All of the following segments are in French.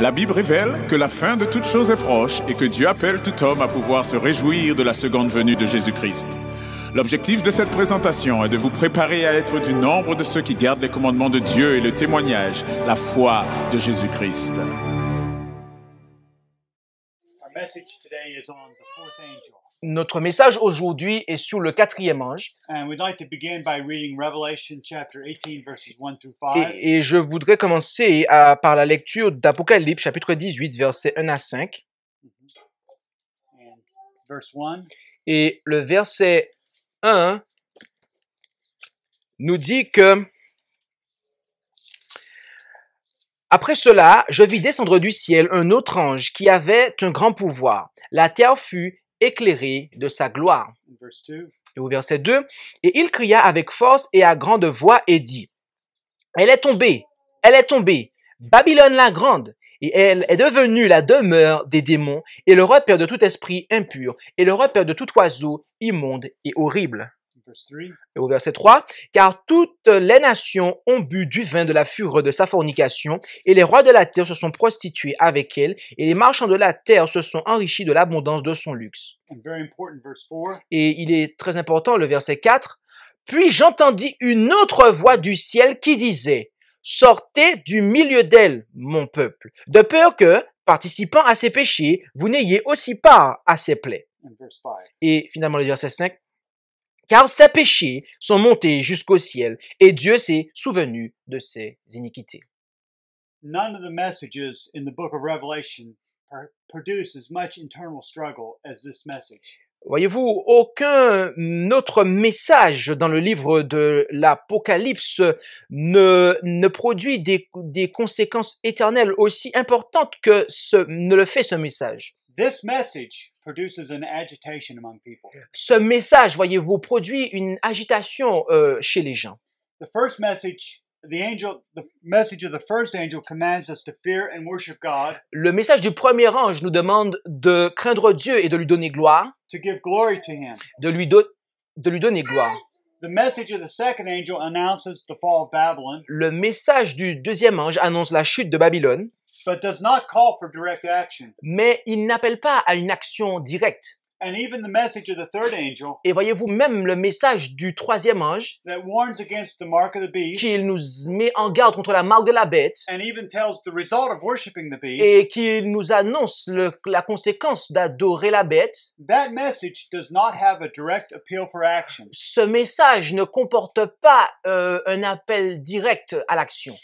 La Bible révèle que la fin de toutes choses est proche et que Dieu appelle tout homme à pouvoir se réjouir de la seconde venue de Jésus-Christ. L'objectif de cette présentation est de vous préparer à être du nombre de ceux qui gardent les commandements de Dieu et le témoignage, la foi de Jésus-Christ. Notre message aujourd'hui est sur le quatrième ange. Et, je voudrais commencer par la lecture d'Apocalypse chapitre 18 versets 1 à 5. Mm-hmm. Et le verset 1 nous dit que après cela, je vis descendre du ciel un autre ange qui avait un grand pouvoir. La terre fut éclairé de sa gloire. Et au verset 2, et il cria avec force et à grande voix et dit, Elle est tombée, elle est tombée, Babylone la grande, et elle est devenue la demeure des démons, et le repère de tout esprit impur, et le repère de tout oiseau immonde et horrible. Et au verset 3, car toutes les nations ont bu du vin de la fureur de sa fornication, et les rois de la terre se sont prostitués avec elle, et les marchands de la terre se sont enrichis de l'abondance de son luxe. Et il est très important le verset 4, puis j'entendis une autre voix du ciel qui disait, Sortez du milieu d'elle, mon peuple, de peur que, participant à ses péchés, vous n'ayez aussi part à ses plaies. Et finalement, le verset 5, car ses péchés sont montés jusqu'au ciel, et Dieu s'est souvenu de ses iniquités. None of the messages in the book of Revelation produce as much internal struggle as this message. Voyez-vous, aucun autre message dans le livre de l'Apocalypse ne, produit des, conséquences éternelles aussi importantes que ce, ne le fait ce message ce message, voyez-vous, produit une agitation euh, chez les gens. le message du premier ange nous demande de craindre Dieu et de lui donner gloire. De, lui de lui donner gloire. Le message du deuxième ange annonce la chute de Babylone. But does not call for direct action. Mais il n'appelle pas à une action directe. Et voyez-vous, même le message du troisième ange, qui nous met en garde contre la marque de la bête, et qui nous annonce la conséquence d'adorer la bête, ce message ne comporte pas euh, un appel direct à l'action.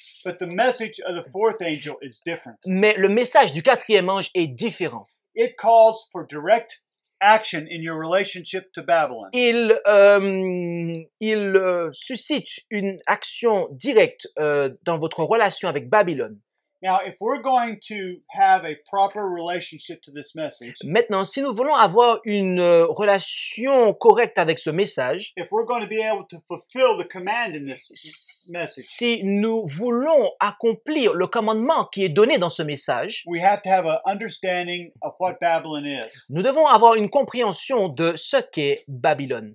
Mais le message du quatrième ange est différent. It calls for direct action in your relationship to Babylon. Il, euh, il euh, suscite une action directe euh, dans votre relation avec Babylone. Now, if we're going to have a proper relationship to this message, Maintenant, si nous voulons avoir une euh, relation correcte avec ce message, if we're going to be able to fulfill the command in this si nous voulons accomplir le commandement qui est donné dans ce message, nous devons avoir une compréhension de ce qu'est Babylone.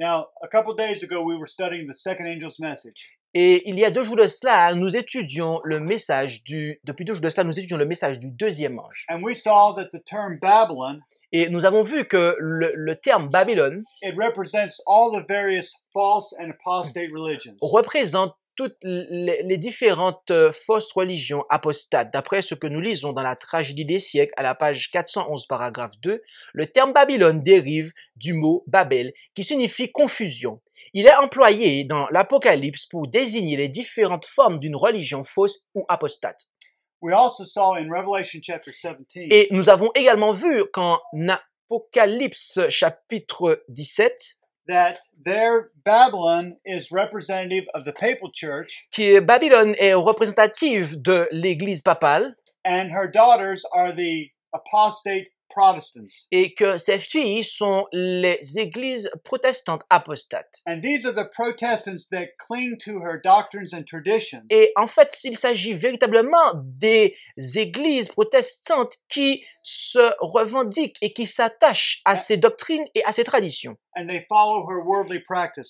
Now, a couple days ago, we were studying the second angel's message. Et il y a deux jours de cela, nous étudions le message du depuis deux jours de cela, nous étudions le message du deuxième ange. et nous avons vu que le, terme Babylone représente toutes les, différentes euh, fausses religions apostates. D'après ce que nous lisons dans la tragédie des siècles, à la page 411, paragraphe 2, le terme Babylone dérive du mot Babel, qui signifie confusion, il est employé dans l'Apocalypse pour désigner les différentes formes d'une religion fausse ou apostate. Et nous avons également vu qu'en Apocalypse chapitre 17, that their Babylon is que Babylone est représentative de l'Église papale, and her daughters are the apostate et que ces filles sont les églises protestantes apostates. Et en fait, il s'agit véritablement des églises protestantes qui se revendiquent et qui s'attachent à ces doctrines et à ces traditions.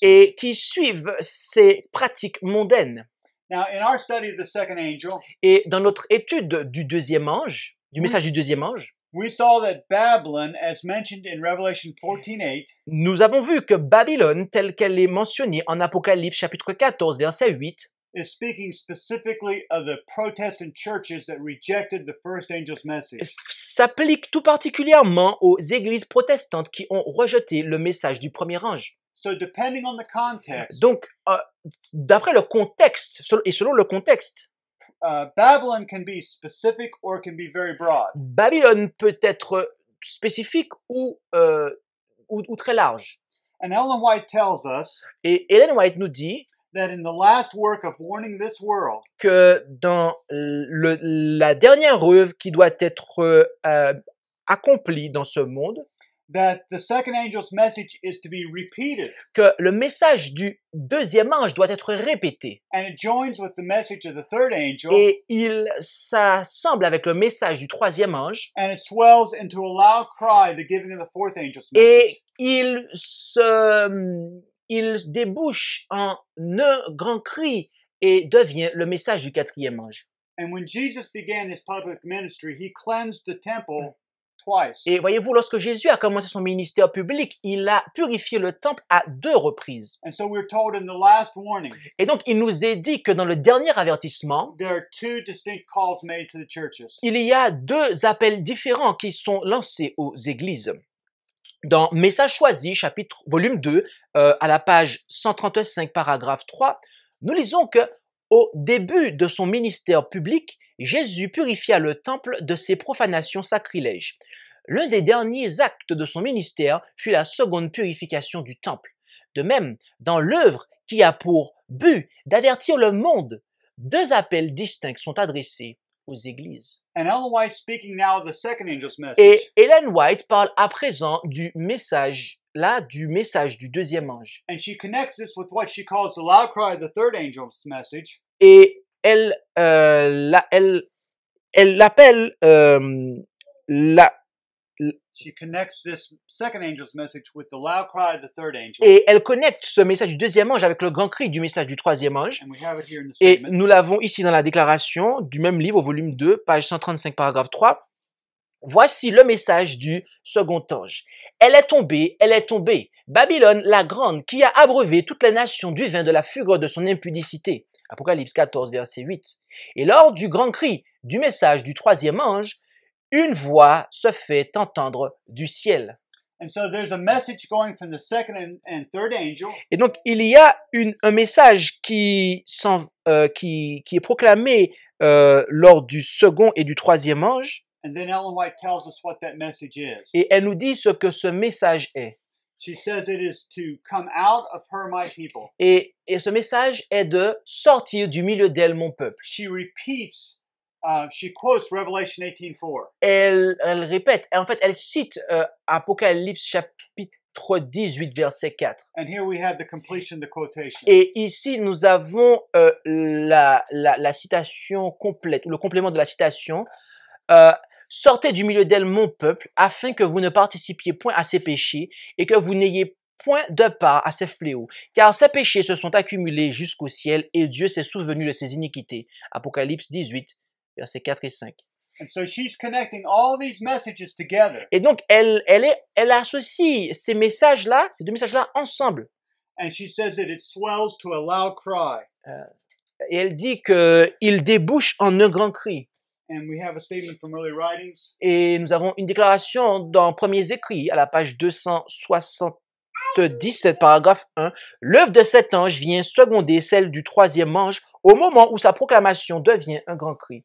Et qui suivent ces pratiques mondaines. et dans notre étude du deuxième ange, du hmm. message du deuxième ange, nous avons vu que Babylone, telle qu'elle est mentionnée en Apocalypse chapitre 14, verset 8, s'applique tout particulièrement aux églises protestantes qui ont rejeté le message du premier ange. Donc, euh, d'après le contexte et selon le contexte, Uh, can be specific or can be very broad. Babylone peut être spécifique euh, ou, ou, très large. And White tells us Et Ellen White nous dit que dans le, la dernière œuvre qui doit être euh, accomplie dans ce monde, That the second angel's message is to be repeated. Que le message du deuxième ange doit être répété. And it joins with the message of the third angel. Et il s'assemble avec le message du troisième ange. And it swells into a loud cry, the giving of the fourth angel's message. Et il se, il débouche en un grand cri et devient le message du quatrième ange. And when Jesus began his public ministry, he cleansed the temple. Et voyez-vous, lorsque Jésus a commencé son ministère public, il a purifié le temple à deux reprises. Et donc, il nous est dit que dans le dernier avertissement, il y a deux appels différents qui sont lancés aux églises. Dans Message choisi, chapitre, volume 2, euh, à la page 135, paragraphe 3, nous lisons que au début de son ministère public, Jésus purifia le temple de ses profanations sacrilèges. L'un des derniers actes de son ministère fut la seconde purification du temple. De même, dans l'œuvre qui a pour but d'avertir le monde, deux appels distincts sont adressés aux églises. Et Ellen White parle à présent du message là du message du deuxième ange et elle, euh, la, elle, l'appelle euh, la. Et elle connecte ce message du deuxième ange avec le grand cri du message du troisième ange. et nous l'avons ici dans la déclaration du même livre au volume 2, page 135, paragraphe 3. Voici le message du second ange. Elle est tombée, elle est tombée. Babylone la grande qui a abreuvé toutes les nations du vin de la fureur de son impudicité. Apocalypse 14, verset 8. Et lors du grand cri, du message du troisième ange, une voix se fait entendre du ciel. Et donc il y a un message euh, qui, qui, est proclamé euh, lors du second et du troisième ange. Et elle nous dit ce que ce message est. Et, ce message est de sortir du milieu d'elle mon peuple. She repeats uh, she quotes Revelation Elle, elle, répète, en fait, elle cite euh, Apocalypse chapitre 18, verset 4. And here we have the completion, the quotation. Et ici, nous avons euh, la, la, citation complète, ou le complément de la citation. Euh, Sortez du milieu d'elle mon peuple, afin que vous ne participiez point à ses péchés et que vous n'ayez point de part à ses fléaux, car ses péchés se sont accumulés jusqu'au ciel et Dieu s'est souvenu de ses iniquités. Apocalypse 18, versets 4 et 5. Et donc elle, elle, est, elle associe ces messages-là, ces deux messages-là ensemble. et elle dit que il débouche en un grand cri. Et nous avons une déclaration dans Premiers Écrits, à la page 277, paragraphe 1. L'œuvre de cet ange vient seconder celle du troisième ange au moment où sa proclamation devient un grand cri.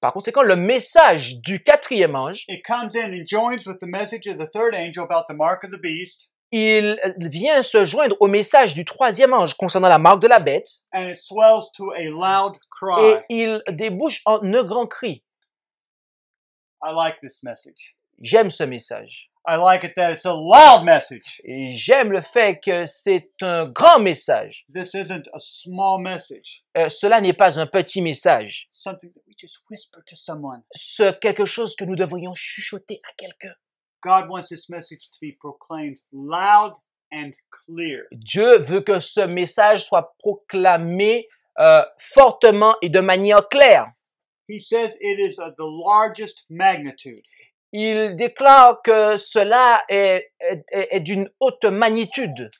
Par conséquent, le message du quatrième ange, il euh, vient se joindre au message du troisième ange concernant la marque de la bête. Et il débouche en un grand cri. J'aime ce message. J'aime le fait que c'est un grand message. This euh, cela n'est pas un petit message. Something C'est quelque chose que nous devrions chuchoter à quelqu'un. God wants this message to be proclaimed loud and clear. Dieu veut que ce message soit proclamé euh, fortement et de manière claire. He says it is of the largest magnitude il déclare que cela est, d'une haute magnitude.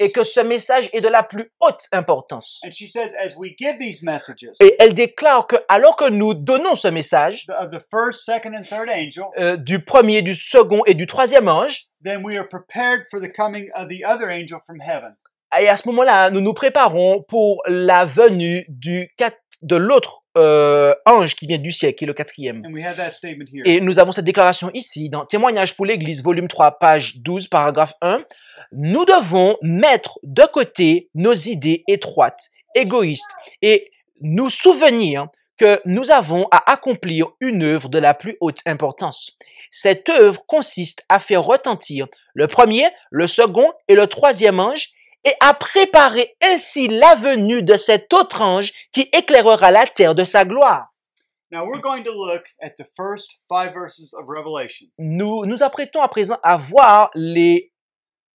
Et que ce message est de la plus haute importance. et elle déclare que alors que nous donnons ce message euh, du premier, du second et du troisième ange, et à ce moment-là, hein, nous nous préparons pour la venue du de l'autre euh, ange qui vient du ciel, qui est le quatrième. Et nous avons cette déclaration ici, dans Témoignage pour l'Église, volume 3, page 12, paragraphe 1. Nous devons mettre de côté nos idées étroites, égoïstes, et nous souvenir que nous avons à accomplir une œuvre de la plus haute importance. Cette œuvre consiste à faire retentir le premier, le second et le troisième ange et à préparer ainsi la venue de cet autre ange qui éclairera la terre de sa gloire. Nous nous apprêtons à présent à voir les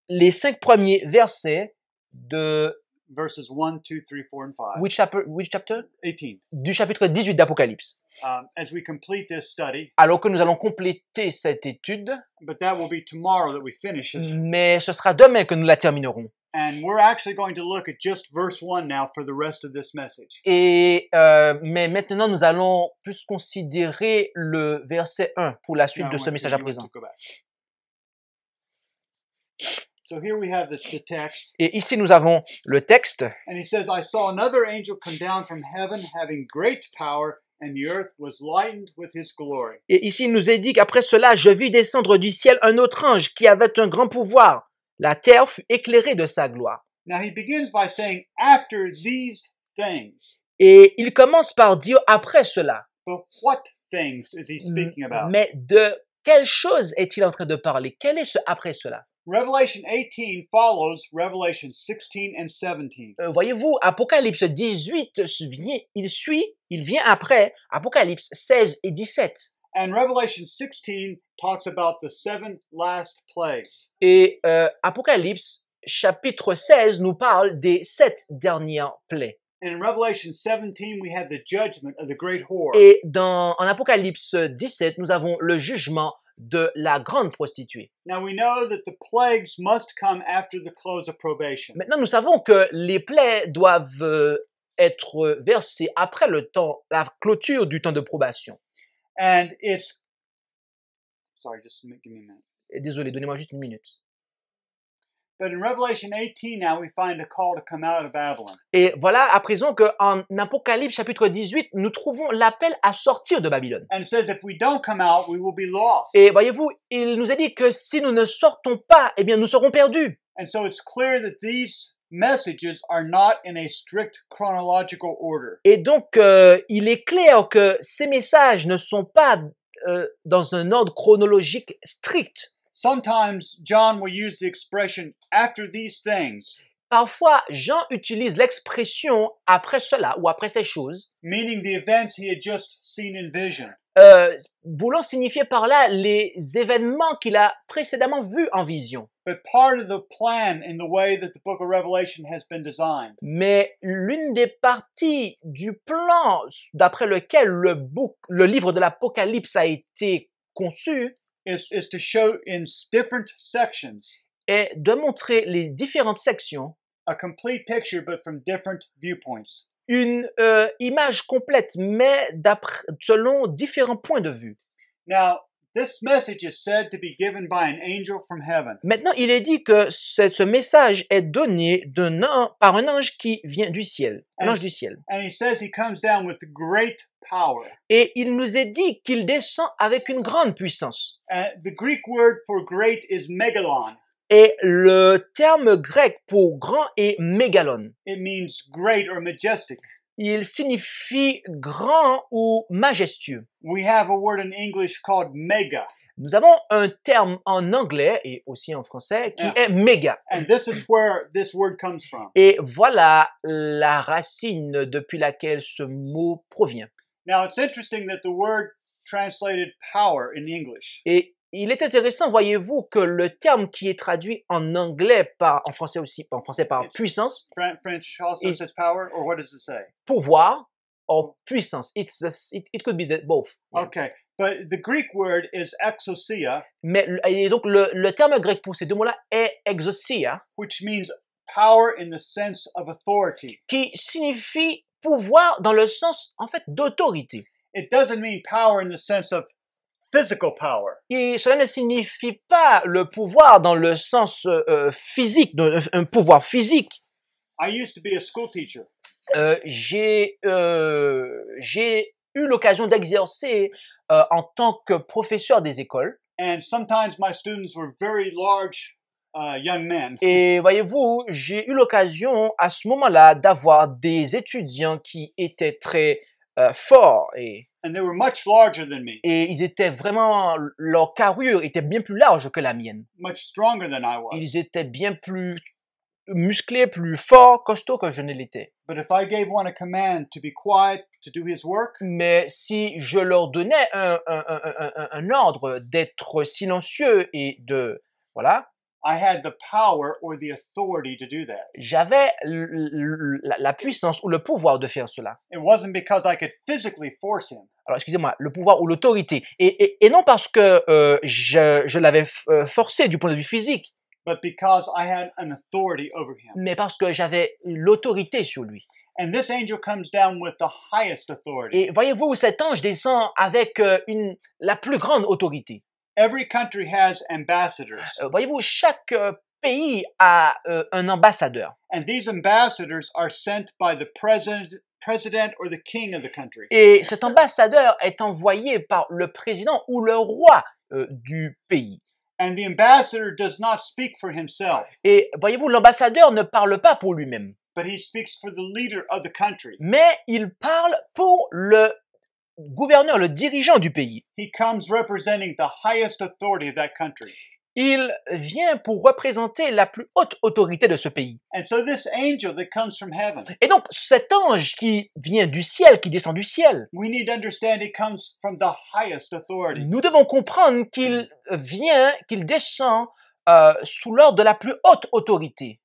les cinq premiers versets de verses 1 2 3 4 and 5. Which chapter which chapter? 18. Du chapitre 18 d'Apocalypse. Um, as we complete this study. Alors que nous allons compléter cette étude. But that will be tomorrow that we finish it. Mais ce sera demain que nous la terminerons. And we're actually going to look at just verse 1 now for the rest of this message. Et euh, mais maintenant nous allons plus considérer le verset 1 pour la suite no, de ce message à présent. So here we have the, the text. Et ici nous avons le texte. And he says, I saw another angel come down from heaven having great power And the earth was lightened with his glory. Et ici, il nous est dit qu'après cela, je vis descendre du ciel un autre ange qui avait un grand pouvoir. La terre fut éclairée de sa gloire. Et il commence par dire après cela. Mais de quelle chose est-il en train de parler? Quel est ce après cela? Euh, voyez-vous, Apocalypse 18 il il suit, il vient après Apocalypse 16 et 17. Et euh, Apocalypse chapitre 16 nous parle des sept dernières plaies. Et dans en Apocalypse 17 nous avons le jugement de la grande prostituée. Maintenant, nous savons que les plaies doivent euh, être versées après le temps, la clôture du temps de probation. And it's sorry, just give me a minute. Et eh, désolé, donnez-moi juste une minute. But in Revelation 18 now we find a call to come out of Babylon. Et voilà à présent que en Apocalypse chapitre 18 nous trouvons l'appel à sortir de Babylone. And says if we don't come out we will be lost. Et voyez-vous, il nous a dit que si nous ne sortons pas, eh bien nous serons perdus. And so it's clear that these messages are not in a strict chronological order. Et donc, euh, il est clair que ces messages ne sont pas euh, dans un ordre chronologique strict. Sometimes John will use the expression after these things. Parfois, Jean utilise l'expression après cela ou après ces choses. Meaning the events he had just seen in vision euh, voulant signifier par là les événements qu'il a précédemment vus en vision. Mais l'une des parties du plan d'après lequel le, le livre de l'Apocalypse a été conçu to show in different sections est de montrer les différentes sections different viewpoints une euh, image complète, mais selon différents points de vue. Maintenant, il est dit que ce, message est donné par un ange qui vient du ciel, Ange du ciel. Et il nous est dit qu'il descend avec une grande puissance. Uh, the Greek word for great is megalon. Et le terme grec pour grand est « mégalone. It Il signifie grand ou majestueux. We Nous avons un terme en anglais et aussi en français qui est méga. Et voilà la racine depuis laquelle ce mot provient. it's Et il est intéressant, voyez-vous, que le terme qui est traduit en anglais par, en français aussi, en français par It's puissance. French also says power, or what does it say? Pouvoir or puissance. It's it, it could be the, both. Yeah. Okay. But the Greek word is exousia. Mais et donc le, le terme grec pour ces deux mots-là est exousia. Which means power in the sense of authority. Qui signifie pouvoir dans le sens en fait d'autorité. It doesn't mean power in the sense of et cela ne signifie pas le pouvoir dans le sens euh, physique, un pouvoir physique. Euh, j'ai euh, j'ai eu l'occasion d'exercer en tant que professeur des écoles. Et voyez-vous, j'ai eu l'occasion à ce moment-là d'avoir des étudiants qui étaient très forts et et ils étaient vraiment, leur carrure était bien plus large que la mienne. Ils étaient bien plus musclés, plus forts, costauds que je ne l'étais. Mais si je leur donnais un, un, un, un ordre d'être silencieux et de voilà, j'avais la puissance ou le pouvoir de faire cela. It Alors, excusez-moi, le pouvoir ou l'autorité. Et, non parce que euh, je, l'avais euh, forcé du point de vue physique. Mais parce que j'avais l'autorité sur lui. Et voyez-vous, cet ange descend avec euh, la plus grande autorité. Every country has ambassadors. Euh, Voyez-vous, chaque euh, pays a euh, un ambassadeur. And these ambassadors are sent by the president, president or the king of the country. Et cet ambassadeur est envoyé par le président ou le roi euh, du pays. And the ambassador does not speak for himself. Et voyez-vous, l'ambassadeur ne parle pas pour lui-même. But he speaks for the leader of the country. Mais il parle pour le gouverneur, le dirigeant du pays. Il vient pour représenter la plus haute autorité de ce pays. Et donc cet ange qui vient du ciel, qui descend du ciel, nous devons comprendre qu'il vient, qu'il descend euh, sous l'ordre de la plus haute autorité.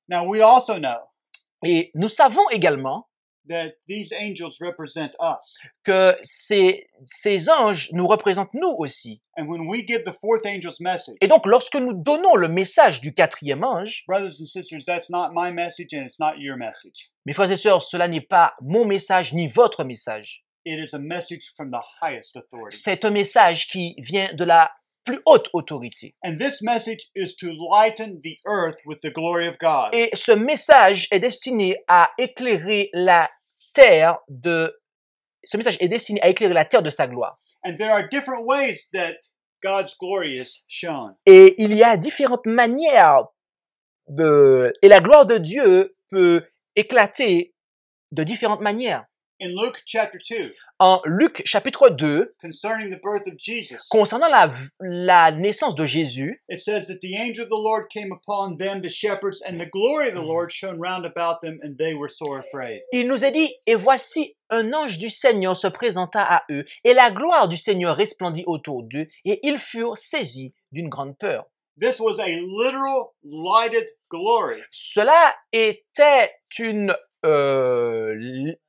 Et nous savons également que ces, ces anges nous représentent nous aussi. Et donc lorsque nous donnons le message du quatrième ange, mes frères et sœurs, cela n'est pas mon message ni votre message. C'est un message qui vient de la plus haute autorité. Et ce message est destiné à éclairer la de ce message est destiné à éclairer la terre de sa gloire. Et il y a différentes manières de, et la gloire de Dieu peut éclater de différentes manières en Luc chapitre 2, concernant la, naissance de Jésus, Il nous est dit, et voici un ange du Seigneur se présenta à eux, et la gloire du Seigneur resplendit autour d'eux, et ils furent saisis d'une grande peur. Cela était une euh,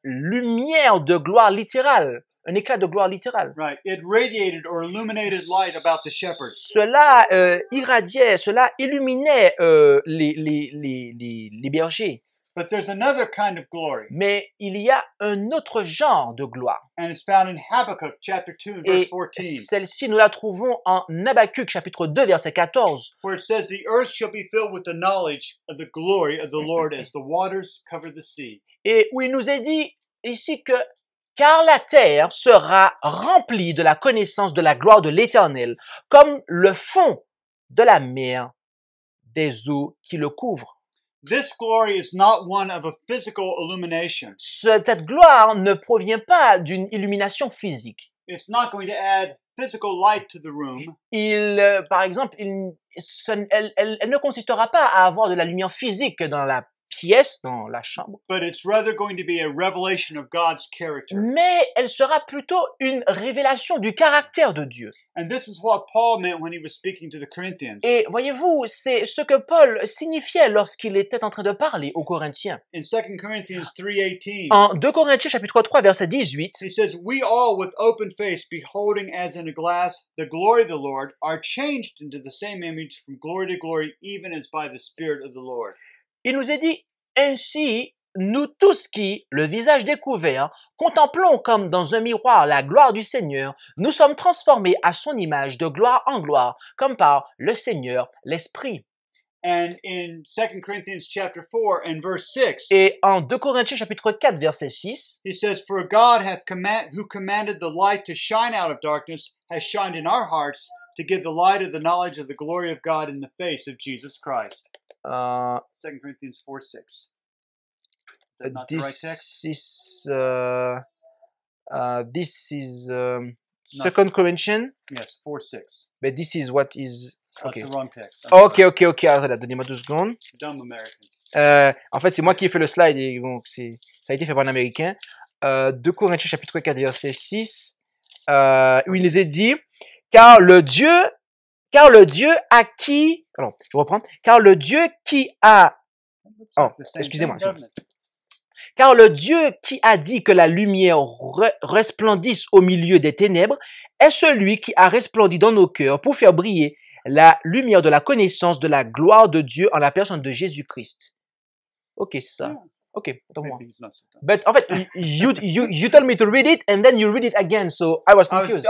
lumière de gloire littérale, un éclat de gloire littérale. It radiated or illuminated light about the shepherds. Cela euh, irradiait, cela illuminait euh, les, les, les, les, bergers. Mais il y a un autre genre de gloire. Et celle-ci nous la trouvons en Habakkuk chapitre 2 verset 14. Et où il nous est dit ici que car la terre sera remplie de la connaissance de la gloire de l'Éternel, comme le fond de la mer des eaux qui le couvrent. Cette gloire ne provient pas d'une illumination physique. It's not going to add physical light to the room. Il, euh, par exemple, elle, elle, ne consistera pas à avoir de la lumière physique dans la pièce dans la chambre. Mais elle sera plutôt une révélation du caractère de Dieu. Et voyez-vous, c'est ce que Paul signifiait lorsqu'il était en train de parler aux Corinthiens. In 2 En 2 Corinthiens chapitre 3 verset 18. il dit :« "We all with open face beholding as in a glass the glory of the Lord are changed into the same image de gloire to gloire even as by the spirit of the il nous est dit, ainsi, nous tous qui, le visage découvert, contemplons comme dans un miroir la gloire du Seigneur, nous sommes transformés à son image de gloire en gloire, comme par le Seigneur, l'Esprit. Et en 2 Corinthiens chapitre 4 verset 6. Il says for God hath command who commanded the light to shine out of darkness has shined in our hearts to give the light of the knowledge of the glory of God in the face of Jesus Christ. 2 uh, Corinthians 4 6. Is uh, not this the uh, uh, this is um, Second Corinthians. Yes, 4 6. But this is what is. Okay. okay, okay. wrong ok, ok, ok. donnez-moi deux secondes. Euh, en fait, c'est moi qui ai fait le slide donc c'est, ça a été fait par un américain. Euh, 2 Corinthiens chapitre 4 verset 6, euh, il nous est dit, car le Dieu car le Dieu à qui... je reprends. Car le Dieu qui a... Oh, excusez-moi. Car le Dieu qui a dit que la lumière resplendisse au milieu des ténèbres est celui qui a resplendi dans nos cœurs pour faire briller la lumière de la connaissance de la gloire de Dieu en la personne de Jésus-Christ. Ok, c'est ça. Ok, attends-moi. But en fait, you, you, you told me to read it and then you read it again, so I was confused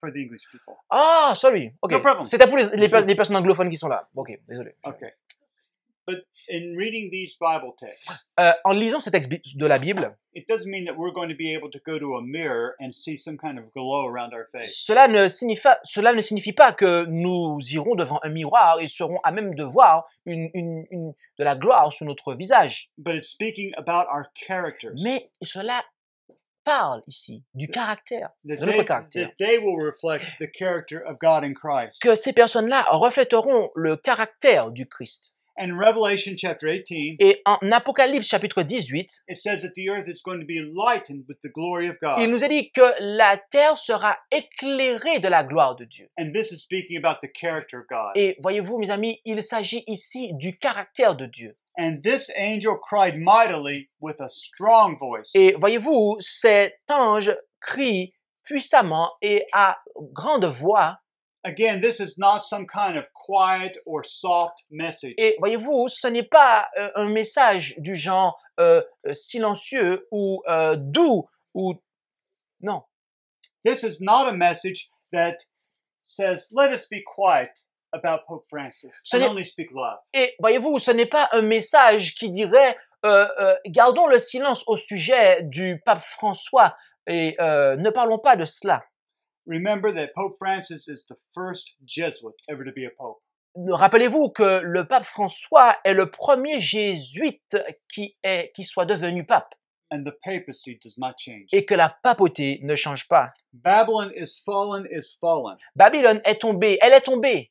for the English people. Ah, sorry. Okay. No problem. C'était pour les, les, les, personnes anglophones qui sont là. Ok, désolé. Ok. But in reading these Bible texts, euh, en lisant ces textes de la Bible, Cela ne signifie cela ne signifie pas que nous irons devant un miroir et serons à même de voir une, une, une de la gloire sur notre visage. But it's speaking about our characters. Mais cela parle ici du caractère, de notre caractère. Que ces personnes-là refléteront le caractère du Christ. et en Apocalypse chapitre 18, il nous a dit que la terre sera éclairée de la gloire de Dieu. Et voyez-vous, mes amis, il s'agit ici du caractère de Dieu. And this angel cried mightily with a strong voice. Et voyez-vous, cet ange crie puissamment et à grande voix. Again, this is not some kind of quiet or soft message. Et voyez-vous, ce n'est pas euh, un message du genre euh, euh silencieux ou euh, doux ou non. This is not a message that says, "Let us be quiet et voyez-vous, ce n'est pas un message qui dirait euh, euh, gardons le silence au sujet du pape François et euh, ne parlons pas de cela. Remember Rappelez-vous que le pape François est le premier jésuite qui, est, qui soit devenu pape. Et que la papauté ne change pas. Babylone est tombée, elle est tombée.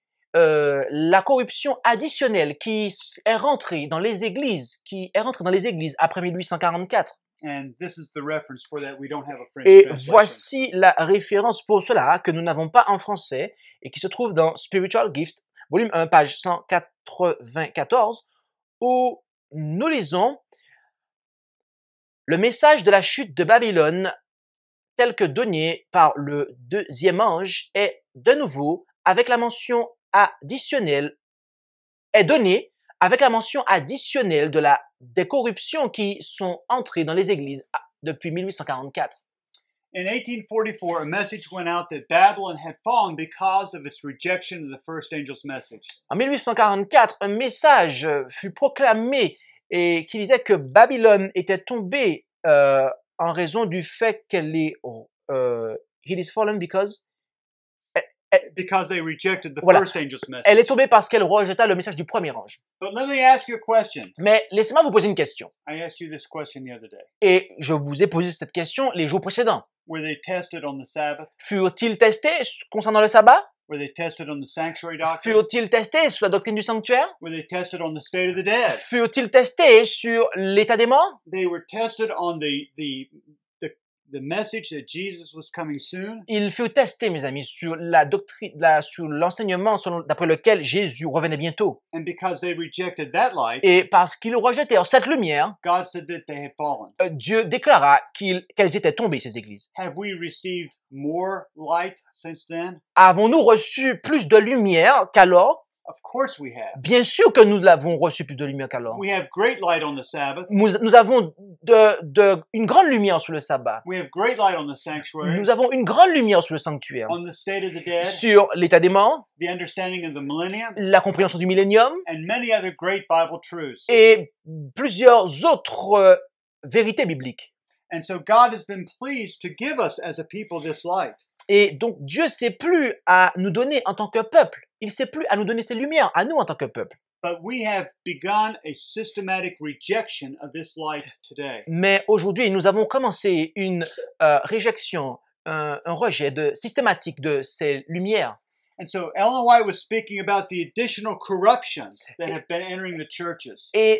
Euh, la corruption additionnelle qui est rentrée dans les églises, qui est rentrée dans les églises après 1844. Et voici la référence pour cela que nous n'avons pas en français et qui se trouve dans Spiritual Gift, volume 1, page 194, où nous lisons le message de la chute de Babylone tel que donné par le deuxième ange est de nouveau, avec la mention additionnel est donné avec la mention additionnelle de la, des corruptions qui sont entrées dans les églises ah, depuis 1844. En 1844, un message euh, fut proclamé et qui disait que Babylone était tombée euh, en raison du fait qu'elle est. Euh, is fallen because elle est tombée parce qu'elle rejeta le message du premier ange. Mais laissez-moi vous poser une question. Et je vous ai posé cette question les jours précédents. Were they tested Furent-ils testés concernant le sabbat? Furent-ils testés sur la doctrine du sanctuaire Furent-ils testés sur l'état des morts il fut testé, mes amis, sur la doctrine, la, sur l'enseignement d'après lequel Jésus revenait bientôt. et parce qu'ils rejetèrent cette lumière, euh, Dieu déclara qu'elles étaient tombées ces églises. Avons-nous reçu plus de lumière qu'alors? Bien sûr que nous l'avons reçu plus de lumière qu'alors. Nous, nous avons de, de, une grande lumière sur le sabbat. Nous avons une grande lumière sur le sanctuaire. Sur l'état des morts. La compréhension du millénium. Et plusieurs autres euh, vérités bibliques. And so God has been pleased to give us as a peuple, this light. Et donc Dieu sait plus à nous donner en tant que peuple. Il sait plus à nous donner ses lumières à nous en tant que peuple. Mais aujourd'hui, nous avons commencé une euh, réjection, un, rejet de, systématique de ces lumières. Et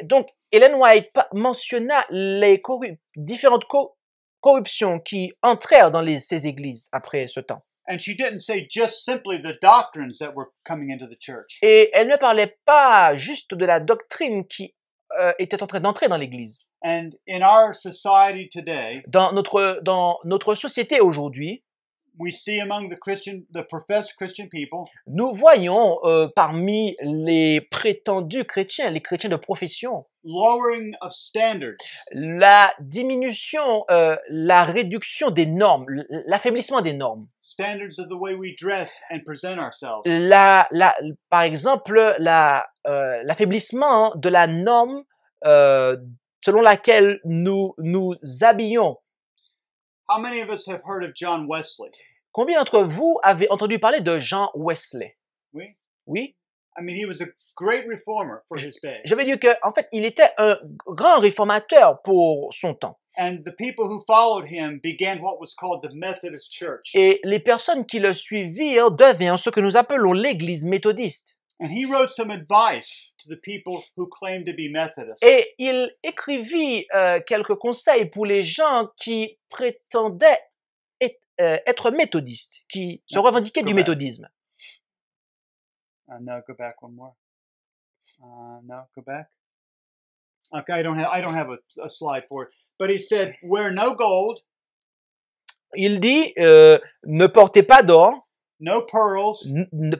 donc Ellen White mentionna les différentes co corruption qui entrèrent dans ces églises après ce temps. Et elle ne parlait pas juste de la doctrine qui euh, était en train d'entrer dans l'église. dans notre dans notre société aujourd'hui, nous voyons euh, parmi les prétendus chrétiens, les chrétiens de profession, la diminution, euh, la réduction des normes, l'affaiblissement des normes. Standards of the way we dress and present ourselves. La, la, par exemple, la, euh, l'affaiblissement de la norme selon laquelle nous nous habillons. How many of us have heard of John Wesley? Combien d'entre vous avez entendu parler de Jean Wesley? Oui. Oui? I mean, Je veux que, en fait, il était un grand réformateur pour son temps. Et les personnes qui le suivirent devinrent ce que nous appelons l'Église méthodiste. Et il écrivit euh, quelques conseils pour les gens qui prétendaient euh, être méthodiste, qui se revendiquait du méthodisme. Uh, no, go back one more. Uh, no, go back. Okay, I don't have, I don't have a, a slide for it. But he said, wear no gold. Il dit, euh, ne portez pas d'or. No pearls.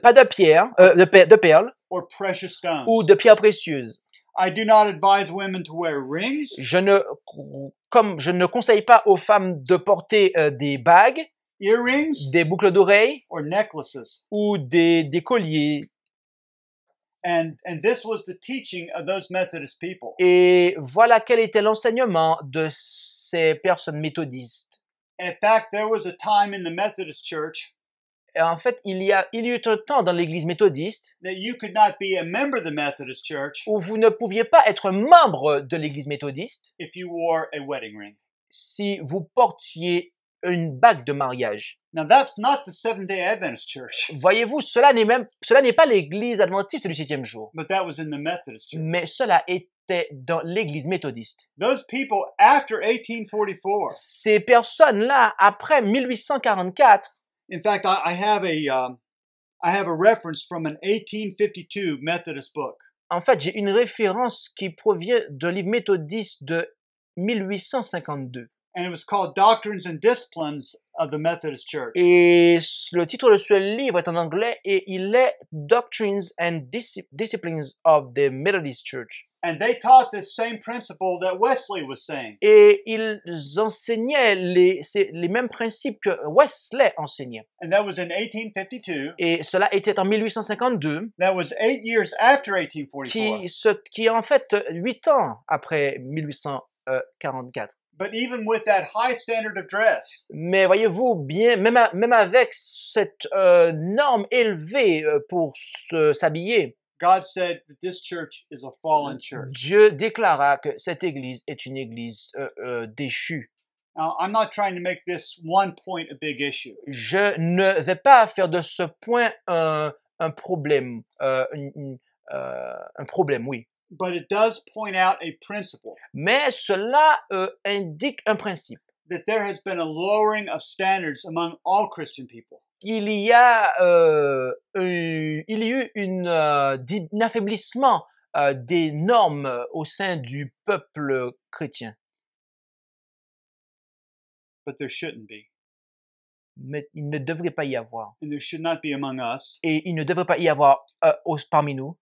Pas de pierres, euh, de, per de, perles. Or precious stones. Ou de pierres précieuses. I do not advise women to wear rings. Je ne, comme je ne conseille pas aux femmes de porter euh, des bagues des boucles d'oreilles ou des, colliers. Et voilà quel était l'enseignement de ces personnes méthodistes. en fait, il y, a, il y eut un temps dans l'Église méthodiste où vous ne pouviez pas être membre de l'Église méthodiste si vous portiez une bague de mariage. Voyez-vous, cela n'est même, cela n'est pas l'église adventiste du septième jour. Mais cela était dans l'église méthodiste. Ces personnes-là, après 1844. Um, en fait, j'ai une référence qui provient d'un livre méthodiste de 1852. Et le titre de ce livre est en anglais et il est Doctrines and Disciplines of the Methodist Church. Et ils enseignaient les, les mêmes principes que Wesley enseignait. And that was in 1852. Et cela était en 1852. That was Qui, ce, qui est en fait 8 ans après 1844. But even with that high standard of dress, Mais voyez-vous bien, même, même avec cette euh, norme élevée euh, pour s'habiller, Dieu déclara que cette église est une église déchue. Je ne vais pas faire de ce point un, un problème, euh, euh un problème, oui. But it does point out a principle mais cela euh, indique un principe. Il y a, eu, il y a un affaiblissement euh, des normes euh, au sein du peuple chrétien. Mais il ne devrait pas y avoir. Et il ne devrait pas y avoir parmi nous.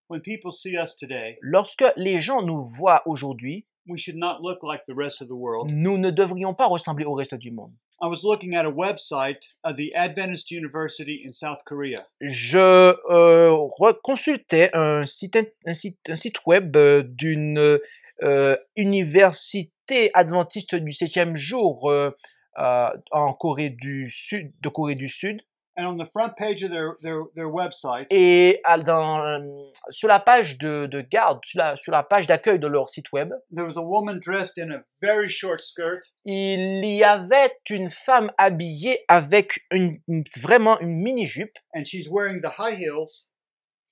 Lorsque les gens nous voient aujourd'hui, We should not look like the rest of the world. Nous ne devrions pas ressembler au reste du monde. I was looking at a website of the Adventist University in South Korea. Je euh, consultais un site, un site, un site web euh, d'une euh, université adventiste du 7e jour euh, euh, en Corée du Sud, de Corée du Sud. And on the front page of their, their, their website, et dans, euh, sur la page de, de garde, sur la, sur la page d'accueil de leur site web, there was a woman dressed in a very short skirt. il y avait une femme habillée avec une, une vraiment une mini-jupe. And she's wearing the high heels.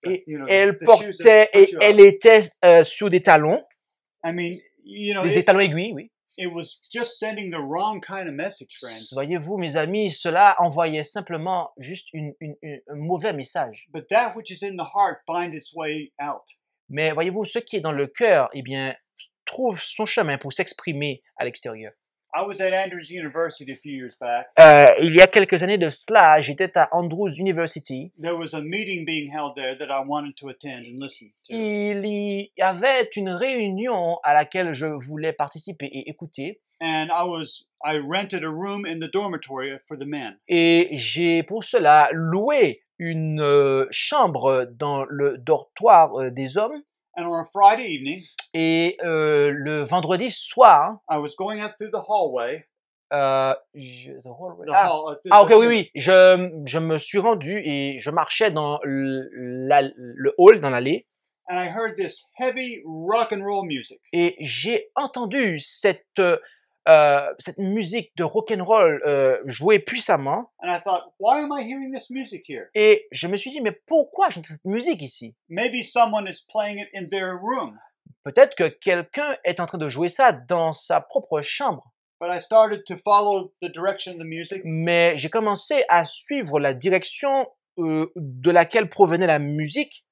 Et, you know, elle the shoes that et elle était euh, sur des talons, I mean, you know, des it, talons aiguilles, oui. Voyez-vous, mes amis, cela envoyait simplement juste un mauvais message. Mais voyez-vous, ce qui est dans le cœur, eh bien, trouve son chemin pour s'exprimer à l'extérieur il y a quelques années de cela, j'étais à Andrews University. Il y avait une réunion à laquelle je voulais participer et écouter. Et j'ai pour cela loué une euh, chambre dans le dortoir euh, des hommes. And on a Friday evening, et euh, le vendredi soir, I was going out through the hallway, euh, je, the hallway the ah, uh, ah, ok, oui, oui. Je, je me suis rendu et je marchais dans le hall, dans l'allée. And I heard this heavy rock and roll music. Et j'ai entendu cette euh, euh, cette musique de rock and roll euh, jouée puissamment. Et je me suis dit, mais pourquoi j'entends cette musique ici? Peut-être que quelqu'un est en train de jouer ça dans sa propre chambre. Mais j'ai commencé à suivre la direction euh, de laquelle provenait la musique.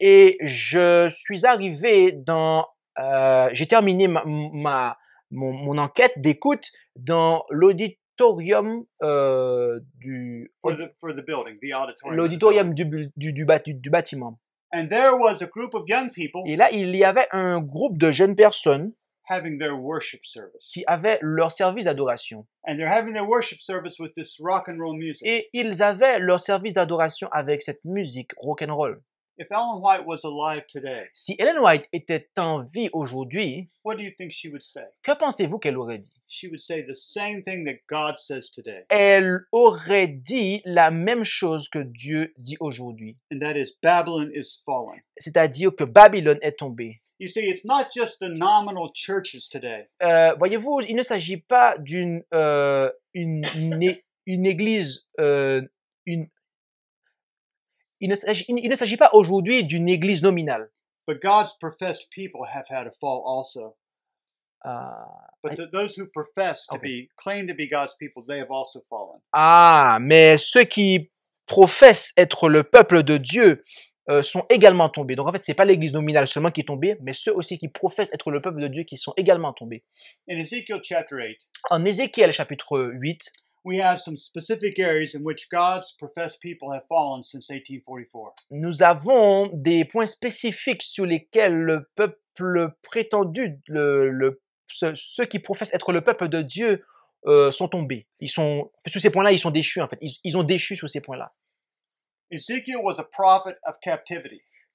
Et je suis arrivé dans euh, j'ai terminé ma, mon, enquête d'écoute dans l'auditorium euh, du l'auditorium du, du, du, bâtiment. Et là, il y avait un groupe de jeunes personnes qui avaient leur service d'adoration. Et ils avaient leur service d'adoration avec cette musique rock and roll si Ellen White était en vie aujourd'hui, que pensez-vous qu'elle aurait dit? Elle aurait dit la même chose que Dieu dit aujourd'hui. C'est-à-dire que Babylone est tombée. Voyez-vous, il ne s'agit pas d'une euh, une, une, église, euh, il ne s'agit, pas aujourd'hui d'une église nominale. But God's professed people have had a fall also. Ah, mais ceux qui professent être le peuple de Dieu euh, sont également tombés. Donc en fait, c'est pas l'église nominale seulement qui est tombée, mais ceux aussi qui professent être le peuple de Dieu qui sont également tombés. en Ézéchiel chapitre 8, nous avons des points spécifiques sur lesquels le peuple prétendu, le, ceux qui professent être le peuple de Dieu, euh, sont tombés. Ils sont, sur ces points-là, ils sont déchus en fait. Ils, ont déchu sur ces points-là.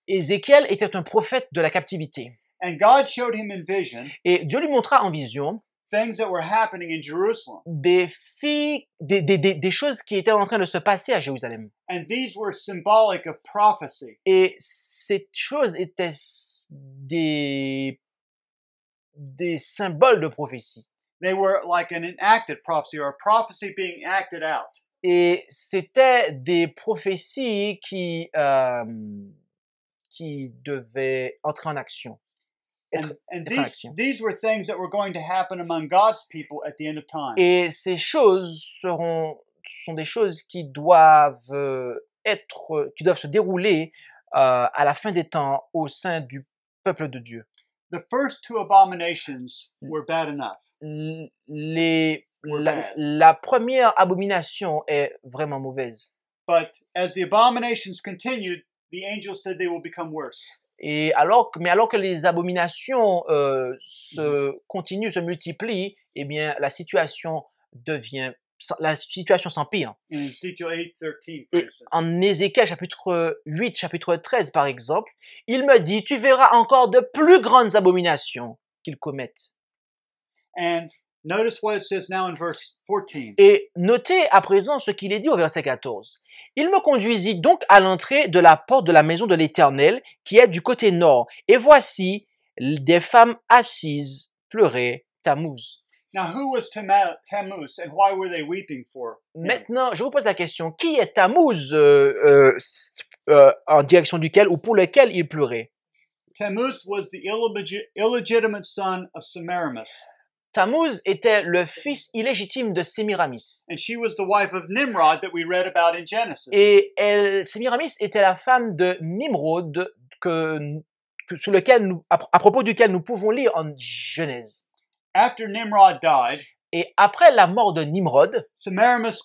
Ézéchiel était un prophète de la captivité. Et Dieu lui montra en vision things that were happening in Jerusalem. Des, filles, des, des, des, des choses qui étaient en train de se passer à Jérusalem. And these were symbolic of prophecy. Et ces choses étaient des, des symboles de prophétie. They were like an enacted prophecy or a prophecy being acted out. Et c'était des prophéties qui, euh, qui devaient entrer en action. Et ces choses seront sont des choses qui doivent euh, être qui doivent se dérouler euh, à la fin des temps au sein du peuple de Dieu. abominations Les la, première abomination est vraiment mauvaise. But as the abominations continued, the said they will become worse. Et alors, mais alors que les abominations euh, se mmh continuent, se multiplient, eh bien, la situation devient la situation s'empire. En Ézéchiel chapitre 8, chapitre 13 par exemple, il me dit, tu verras encore de plus grandes abominations qu'ils commettent. Et notez à présent ce qu'il est dit au verset 14. Il me conduisit donc à l'entrée de la porte de la maison de l'Éternel qui est du côté nord, et voici des femmes assises pleuraient Tammuz. Maintenant, je vous pose la question, qui est Tammuz euh, euh, euh, en direction duquel ou pour lequel il pleurait? was the illegitimate son of Tammuz était le fils illégitime de Sémiramis. Et elle, Sémiramis était la femme de Nimrod que, lequel nous, à, propos duquel nous pouvons lire en Genèse. et après la mort de Nimrod, Semiramis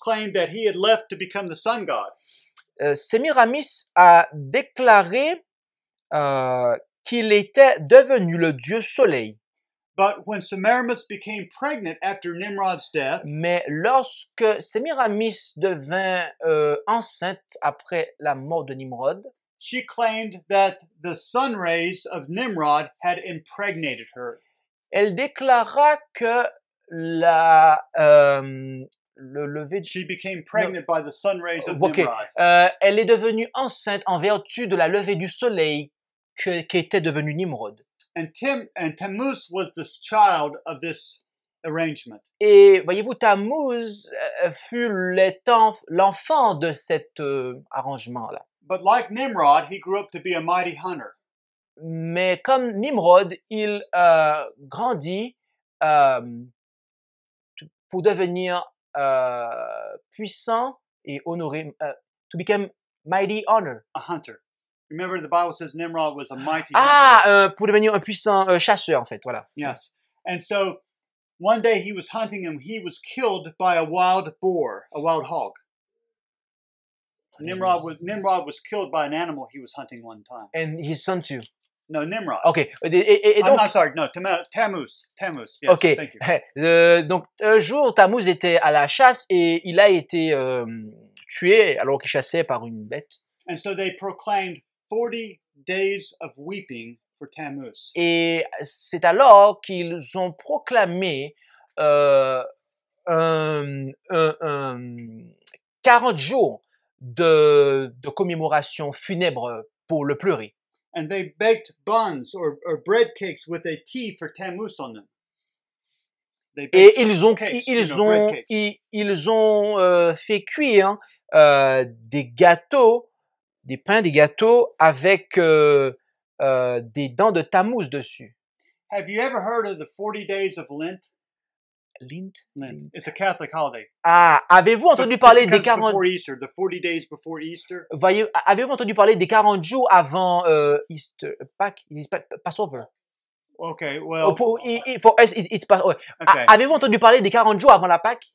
Sémiramis euh, a déclaré euh, qu'il était devenu le dieu soleil. But when Semiramis became pregnant after Nimrod's death, mais lorsque Semiramis devint euh, enceinte après la mort de Nimrod, she claimed that the sun rays of Nimrod had impregnated her. Elle déclara que la euh, le lever de... She became pregnant by the sun rays of Nimrod. Euh, elle est devenue enceinte en vertu de la levée du soleil qui était devenu Nimrod. And Tim and Tammuz was the child of this arrangement. Et voyez-vous, Tammuz euh, fut l'enfant de cet euh, arrangement-là. But like Nimrod, he grew up to be a mighty hunter. Mais comme Nimrod, il euh, grandit euh, pour devenir euh, puissant et honoré. Uh, to become mighty honor. A hunter. Remember, the Bible says Nimrod was a mighty. Ah, euh, pour devenir un puissant euh, chasseur, en fait, voilà. Yes. And so, one day he was hunting and He was killed by a wild boar, a wild hog. Nimrod was Nimrod was killed by an animal he was hunting one time. And his son too. No, Nimrod. Ok. Et, et, et donc, I'm not sorry. No, uh, Tammuz. Tammuz. Yes, ok. Thank you. Euh, donc un jour, Tammuz était à la chasse et il a été euh, tué alors qu'il chassait par une bête. And so they proclaimed 40 days of weeping for Tammuz. Et c'est alors qu'ils ont proclamé euh, un, un, un 40 jours de, de, commémoration funèbre pour le pleurer. And they baked buns or, or bread cakes with a T for Tammuz on them. Et ils ont, cakes, ils, you know, ont ils, ils, ont, ils, euh, ont fait cuire hein, euh, des gâteaux des pains, des gâteaux avec euh, euh, des dents de tamouz dessus. Have you ever heard of the 40 days of Lent? Lent? Lent. It's a Catholic holiday. Ah, avez-vous entendu parler des 40 jours Easter, the 40 days before Easter? Voyez, avez-vous entendu parler des 40 jours avant euh, Easter, Pâques, Passover? Okay, oh, well. Pour, il, il faut, it's, it's, it's, okay. Avez-vous entendu parler des 40 jours avant la Pâques?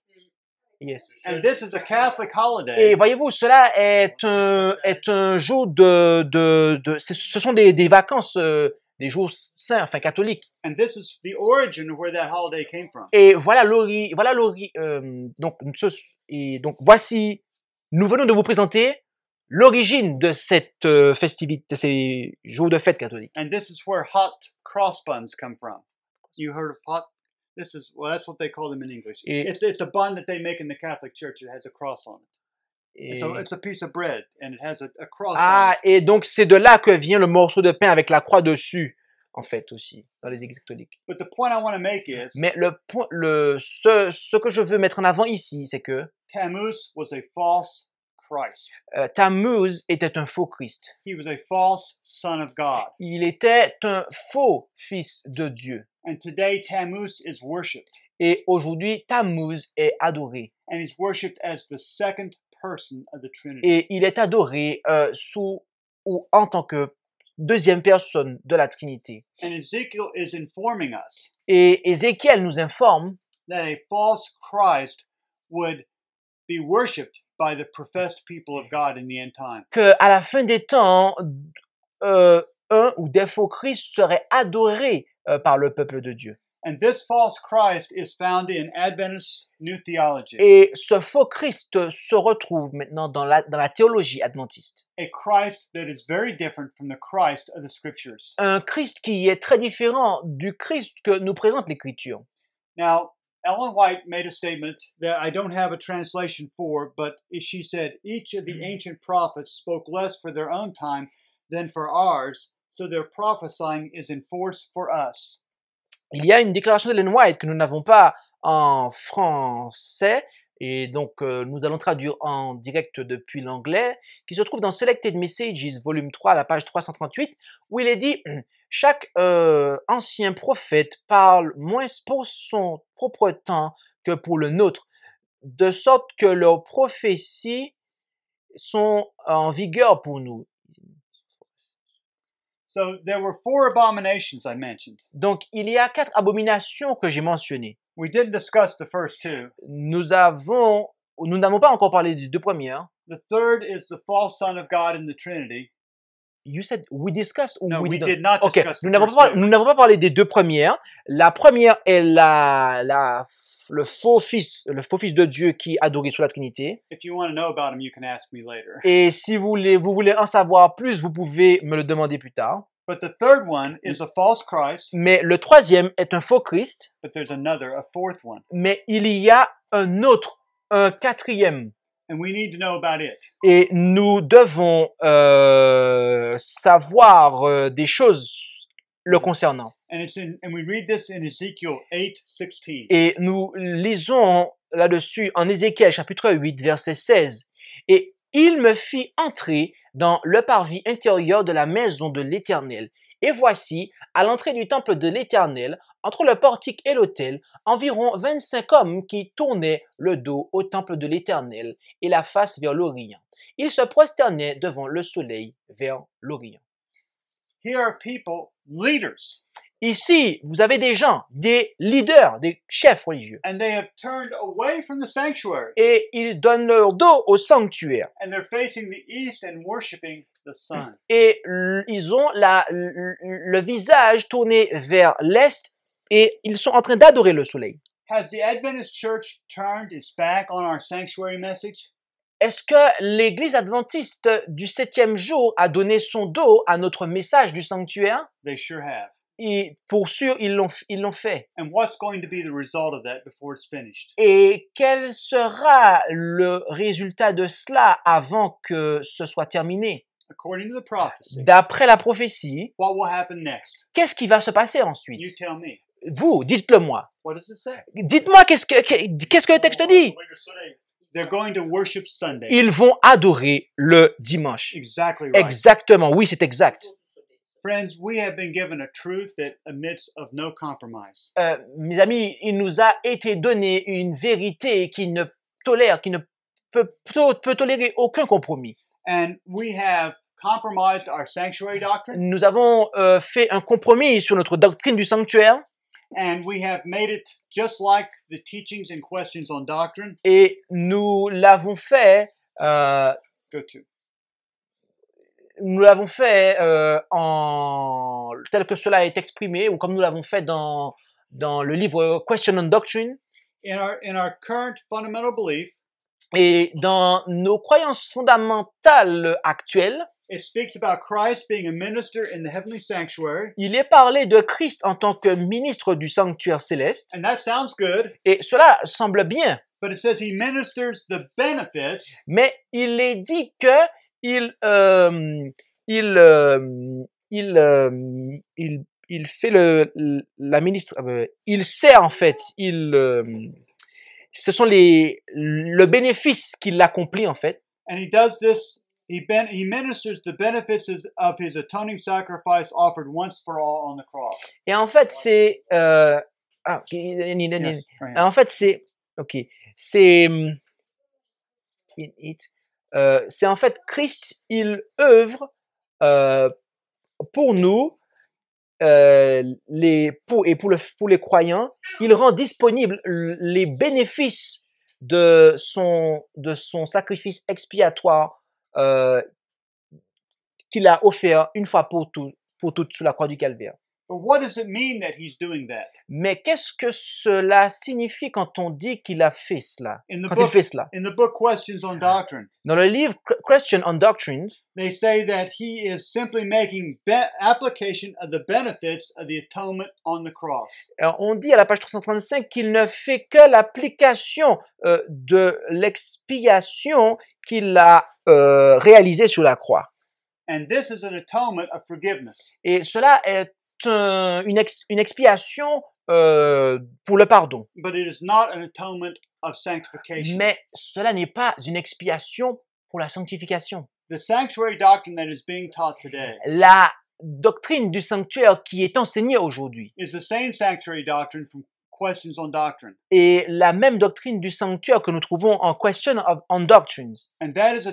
Yes. And this is a Catholic holiday. Et voyez-vous, cela est un, est un jour de, de, de ce sont des, des vacances, euh, des jours saints, enfin catholiques. And this is the origin of where that holiday came from. Et voilà l'ori, voilà l'ori, euh, donc, et donc voici, nous venons de vous présenter l'origine de cette euh, festivité, de ces jours de fête catholiques. And this is where hot cross buns come from. You heard of hot This is well, that's what they call them in English. It, it's it's a bun that they make in the Catholic Church. It has a cross on it. Et... It's, a, it's a piece of bread and it has a, a cross ah, on it. et donc c'est de là que vient le morceau de pain avec la croix dessus, en fait aussi, dans les églises catholiques. But the point I want to make is, Mais le point, le ce, ce que je veux mettre en avant ici, c'est que Tammuz was a false Christ. Euh, Tammuz était un faux Christ. He was a false son of God. Il était un faux fils de Dieu. And today Tammuz is worshipped. Et aujourd'hui, Tammuz est adoré. And he's worshipped as the second person of the Trinity. Et il est adoré euh, sous ou en tant que deuxième personne de la Trinité. And Ezekiel is informing us. Et Ézéchiel nous informe that a false Christ would be worshipped by the professed people of God in the end time. Que à la fin des temps, euh, un ou des faux Christ seraient adorés euh, par le peuple de Dieu. And this false Christ is found in Adventist New Theology. Et ce faux Christ se retrouve maintenant dans la, dans la théologie adventiste. A Christ that is very different from the Christ of the scriptures. Un Christ qui est très différent du Christ que nous présente l'écriture. Now, Ellen White made a statement that I don't have a translation for, but she said each of the ancient prophets spoke less for their own time than for ours. Il y a une déclaration d'Ellen White que nous n'avons pas en français, et donc euh, nous allons traduire en direct depuis l'anglais, qui se trouve dans Selected Messages, volume 3, à la page 338, où il est dit Chaque euh, ancien prophète parle moins pour son propre temps que pour le nôtre, de sorte que leurs prophéties sont en vigueur pour nous. So there were four abominations I mentioned. Donc il y a quatre abominations que j'ai mentionnées. We did discuss the first two. Nous avons nous n'avons pas encore parlé des deux premières. The third is the false son of God in the Trinity you said we discussed we, nous n'avons pas parlé des deux premières la première est la la le faux fils le faux fils de Dieu qui adoré sur la Trinité et si vous voulez vous voulez en savoir plus vous pouvez me le demander plus tard Mais le troisième est un faux Christ. Mais il y a un autre, un quatrième. Et nous devons euh, savoir euh, des choses le concernant. Et nous lisons là-dessus en Ézéchiel chapitre 8 verset 16. Et il me fit entrer dans le parvis intérieur de la maison de l'Éternel. Et voici, à l'entrée du temple de l'Éternel, entre le portique et l'autel, environ 25 hommes qui tournaient le dos au temple de l'Éternel et la face vers l'Orient. Ils se prosternaient devant le soleil vers l'Orient. Ici, vous avez des gens, des leaders, des chefs religieux. Et ils donnent leur dos au sanctuaire. Et ils ont la, le visage tourné vers l'est et ils sont en train d'adorer le soleil. Est-ce que l'Église adventiste du septième jour a donné son dos à notre message du sanctuaire? Et pour sûr, ils l'ont, ils l'ont fait. Et quel sera le résultat de cela avant que ce soit terminé? D'après la prophétie, qu'est-ce qui va se passer ensuite? Vous, dites-le moi. Dites-moi qu'est-ce que, que le texte dit. Ils vont adorer le dimanche. Exactement, oui, c'est exact. mes amis, il nous a été donné une vérité qui ne tolère, qui ne peut, tolérer aucun compromis. Nous avons euh, fait un compromis sur notre doctrine du sanctuaire. Et nous l'avons fait euh, nous l'avons fait euh, en tel que cela est exprimé ou comme nous l'avons fait dans dans le livre Question on Doctrine. et dans nos croyances fondamentales actuelles. Il est parlé de Christ en tant que ministre du sanctuaire céleste. Et cela semble bien. Mais il est dit que il euh, il, euh, il, euh, il il fait le la ministre il sait en fait il ce sont les le bénéfice qu'il accomplit en fait. And he does this He, ben- he ministers the benefits of his atoning sacrifice offered once for all on the cross. Et en fait, c'est euh, ah, en fait c'est OK, c'est hmm, euh, c'est en fait Christ, il œuvre euh, pour nous euh, les pour, et pour, pour les croyants, il rend disponible les bénéfices de son de son sacrifice expiatoire euh, qu'il a offert une fois pour toutes sous la croix du calvaire. Mais qu'est-ce que cela signifie quand on dit qu'il a fait cela? Quand il fait cela? Dans le livre Questions on Doctrine, on dit à la page 335 qu'il ne fait que l'application euh, de l'expiation qu'il a euh, réalisé sur la croix. Et cela est une, une, expiation euh, pour le pardon. Mais cela n'est pas une expiation pour la sanctification. La doctrine du sanctuaire qui est enseignée aujourd'hui. Et la même doctrine du sanctuaire que nous trouvons en Question en Doctrines. doctrine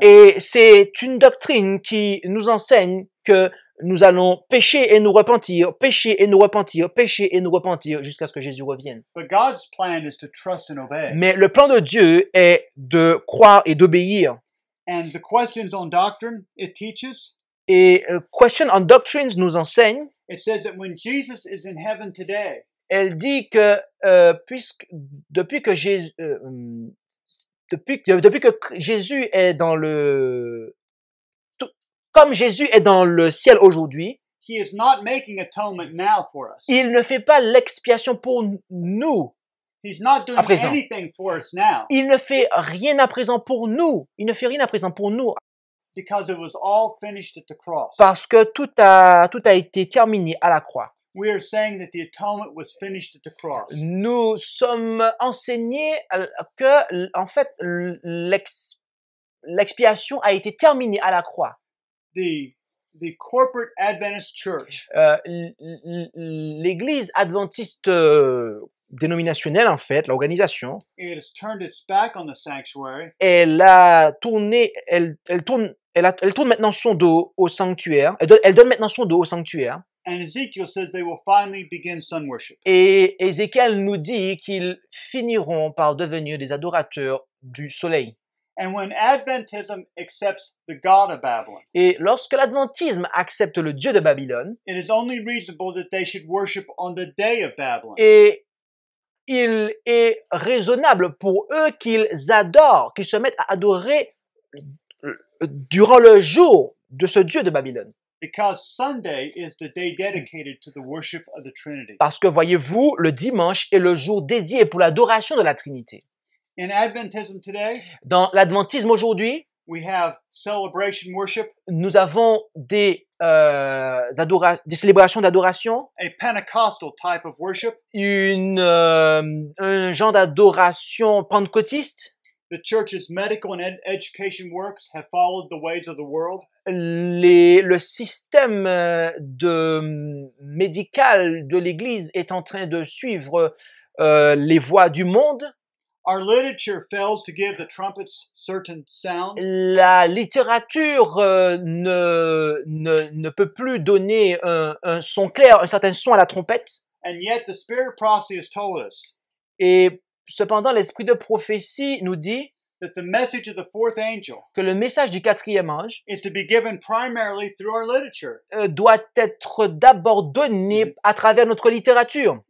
Et c'est une doctrine qui nous enseigne que nous allons pécher et nous repentir, pécher et nous repentir, pécher et nous repentir jusqu'à ce que Jésus revienne. Mais le plan de Dieu est de croire et d'obéir. Et questions en doctrine et euh, Question on Doctrines nous enseigne. It says that when Jesus is in heaven today, elle dit que euh, puisque depuis que Jésus euh, mm, depuis, depuis que Jésus est dans le comme Jésus est dans le ciel aujourd'hui, He is not making atonement now for us. Il ne fait pas l'expiation pour nous. He's not doing à présent. Anything for us now. Il ne fait rien à présent pour nous. Il ne fait rien à présent pour nous parce que tout a, tout a été terminé à la croix. Nous sommes enseignés euh, que, en fait, l'expiation a été terminée à la croix. The, the corporate Adventist church. Euh, L'Église adventiste euh, dénominationnelle, en fait, l'organisation, elle a tourné, elle, elle tourne, elle, elle, tourne maintenant son dos au sanctuaire. Elle donne, elle donne maintenant son dos au sanctuaire. Et Ézéchiel nous dit qu'ils finiront par devenir des adorateurs du soleil. Et lorsque l'adventisme accepte le dieu de Babylone, Et il est raisonnable pour eux qu'ils adorent, qu'ils se mettent à adorer euh, durant le jour de ce Dieu de Babylone. Parce que voyez-vous, le dimanche est le jour dédié pour l'adoration de la Trinité. Dans l'adventisme aujourd'hui, nous avons des euh, des célébrations d'adoration. Euh, un genre d'adoration pentecôtiste. le système euh, de, médical de l'Église est en train de suivre les voies du monde. La littérature euh, ne, peut plus donner un, un, son clair, un certain son à la trompette. Et cependant, l'esprit de prophétie nous dit que le message du quatrième ange euh, doit être d'abord donné mm-hmm. à travers notre littérature.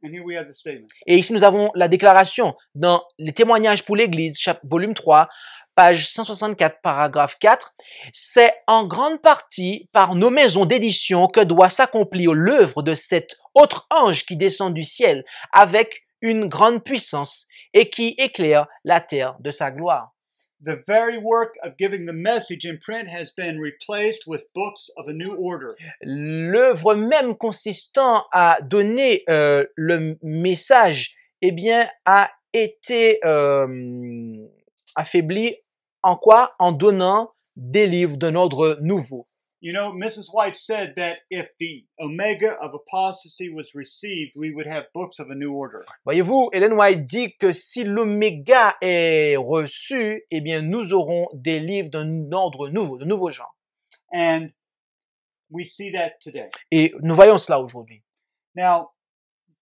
Et ici nous avons la déclaration dans les témoignages pour l'Église, volume 3, page 164, paragraphe 4, c'est en grande partie par nos maisons d'édition que doit s'accomplir l'œuvre de cet autre ange qui descend du ciel avec une grande puissance et qui éclaire la terre de sa gloire. The very work of giving the message in print has been replaced with books of a new order. L'œuvre même consistant à donner euh, le message, eh bien, a été euh, affaiblie en quoi En donnant des livres d'un ordre nouveau. You know, Mrs. White said that if the omega of apostasy was received, we would have books of a new order. Voyez-vous, Ellen White dit que si l'oméga est reçu, eh bien nous aurons des livres d'un ordre nouveau, de nouveau genre. And we see that today. Et nous voyons cela aujourd'hui. Now,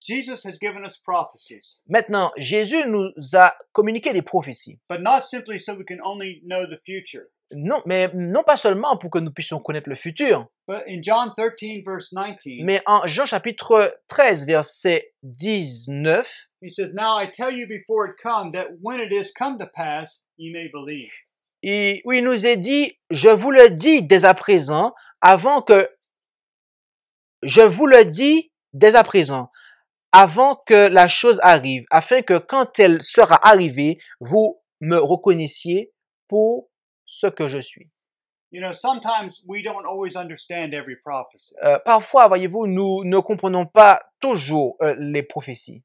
Jesus has given us prophecies. Maintenant, Jésus nous a communiqué des prophéties. But not simply so we can only know the future. Non, mais non pas seulement pour que nous puissions connaître le futur. mais en Jean chapitre 13 verset 19, Et où il nous est dit, je vous le dis dès à présent, avant que je vous le dis dès à présent, avant que la chose arrive, afin que quand elle sera arrivée, vous me reconnaissiez pour ce que je suis. parfois, voyez-vous, nous ne comprenons pas toujours euh, les prophéties.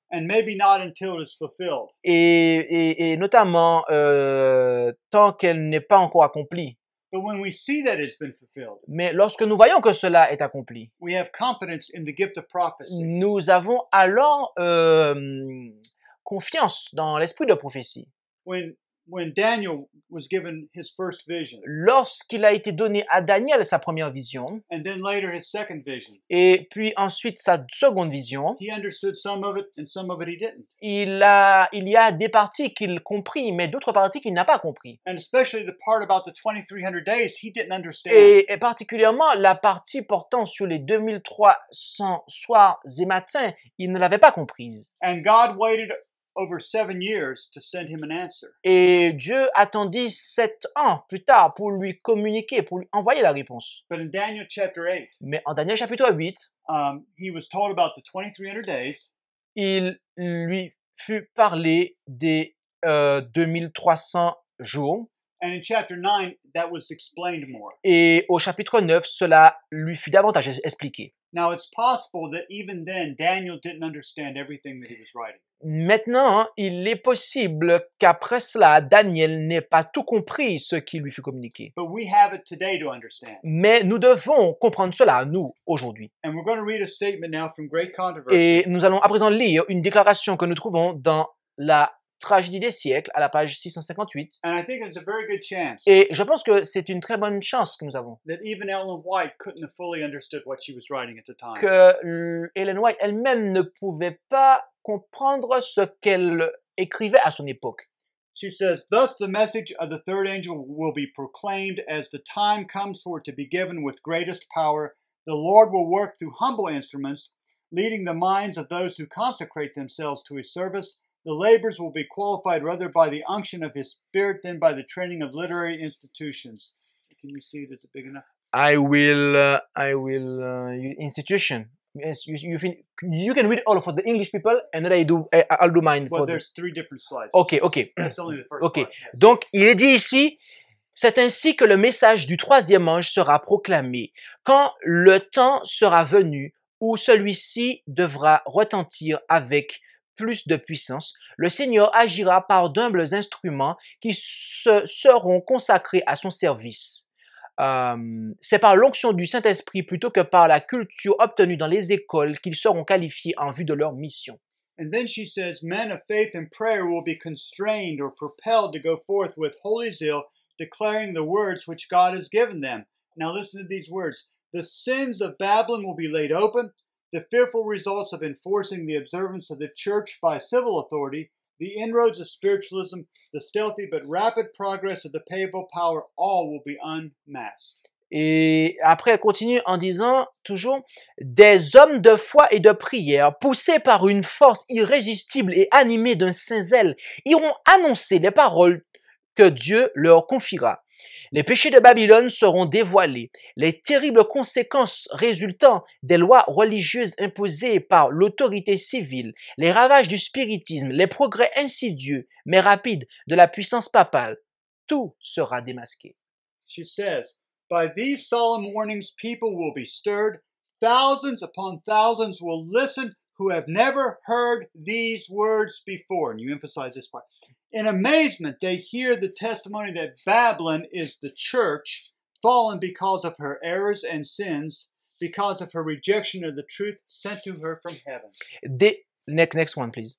Et, notamment euh, tant qu'elle n'est pas encore accomplie. Mais lorsque nous voyons que cela est accompli, nous avons alors euh, confiance dans l'esprit de prophétie. Lorsqu'il a été donné à Daniel sa première vision. Et puis ensuite sa seconde vision. Il il y a des parties qu'il comprit mais d'autres parties qu'il n'a pas compris. Et, particulièrement la partie portant sur les 2300 soirs et matins, il ne l'avait pas comprise. And God waited et Dieu attendit sept ans plus tard pour lui communiquer, pour lui envoyer la réponse. Mais en Daniel chapitre 8, um, il lui fut parlé des 2300 euh, jours. Et au chapitre 9, cela lui fut davantage expliqué. Maintenant, il est possible qu'après cela, Daniel n'ait pas tout compris ce qui lui fut communiqué. Mais nous devons comprendre cela, nous, aujourd'hui. Et nous allons à présent lire une déclaration que nous trouvons dans la Tragédie des siècles à la page 658. And I think it's a very good chance Et je pense que c'est une très bonne chance que nous avons. that even Ellen White couldn't have fully understood what she was writing at the time. Que euh, Ellen White elle-même ne pouvait pas comprendre ce qu'elle écrivait à son époque. She says, Thus the message of the third angel will be proclaimed as the time comes for it to be given with greatest power. The Lord will work through humble instruments, leading the minds of those who consecrate themselves to his service The laborers will be qualified rather by the unction of his spirit than by the training of literary institutions. Can you see it? Is it big enough? I will, uh, I will, uh, institution. Yes, you, you, think, you can read all for the English people and then I do, I'll do mine. Well, for there's the... three different slides. Okay, okay, That's only the first Part, yes. Donc, il est dit ici, c'est ainsi que le message du troisième ange sera proclamé. Quand le temps sera venu où celui-ci devra retentir avec plus de puissance, le Seigneur agira par d'humbles instruments qui se seront consacrés à son service. Euh, c'est par l'onction du Saint-Esprit plutôt que par la culture obtenue dans les écoles qu'ils seront qualifiés en vue de leur mission. And then she says, Men of faith and prayer will be constrained or propelled to go forth with holy zeal, declaring the words which God has given them. Now listen to these words. The sins of Babylon will be laid open, the fearful results of enforcing the observance of the church by civil authority, the inroads of spiritualism, the stealthy but rapid progress of the papal power, all will be unmasked. Et après, elle continue en disant toujours Des hommes de foi et de prière, poussés par une force irrésistible et animés d'un saint zèle, iront annoncer les paroles que Dieu leur confiera. Les péchés de Babylone seront dévoilés, les terribles conséquences résultant des lois religieuses imposées par l'autorité civile, les ravages du spiritisme, les progrès insidieux mais rapides de la puissance papale, tout sera démasqué who have never heard these words before. And you emphasize this part. In amazement, they hear the testimony that Babylon is the church, fallen because of her errors and sins, because of her rejection of the truth sent to her from heaven. The, next, next one, please.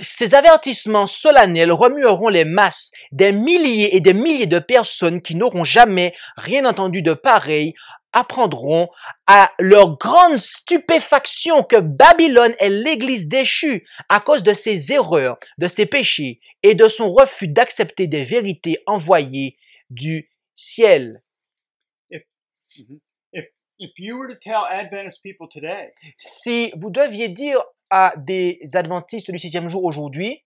Ces avertissements solennels remueront les masses des milliers et des milliers de personnes qui n'auront jamais rien entendu de pareil apprendront à leur grande stupéfaction que Babylone est l'Église déchue à cause de ses erreurs, de ses péchés et de son refus d'accepter des vérités envoyées du ciel. si vous deviez dire à des adventistes du sixième jour aujourd'hui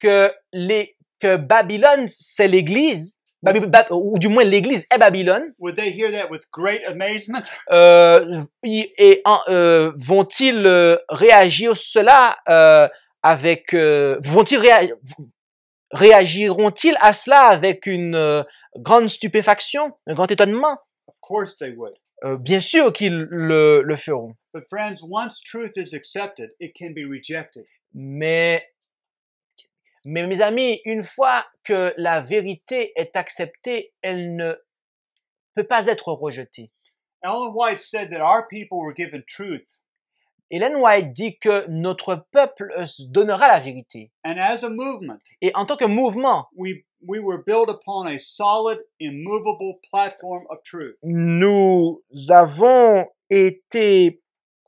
que, les, que Babylone c'est l'Église, bah, bah, ou du moins l'Église est Babylone. Euh, et euh, vont-ils euh, réagir cela euh, avec euh, vont-ils réagiront-ils à cela avec une euh, grande stupéfaction, un grand étonnement? Euh, bien sûr qu'ils le, le, feront. Mais mais mes amis, une fois que la vérité est acceptée, elle ne peut pas être rejetée. Ellen White dit que notre peuple donnera la vérité. Et en tant que mouvement, nous avons été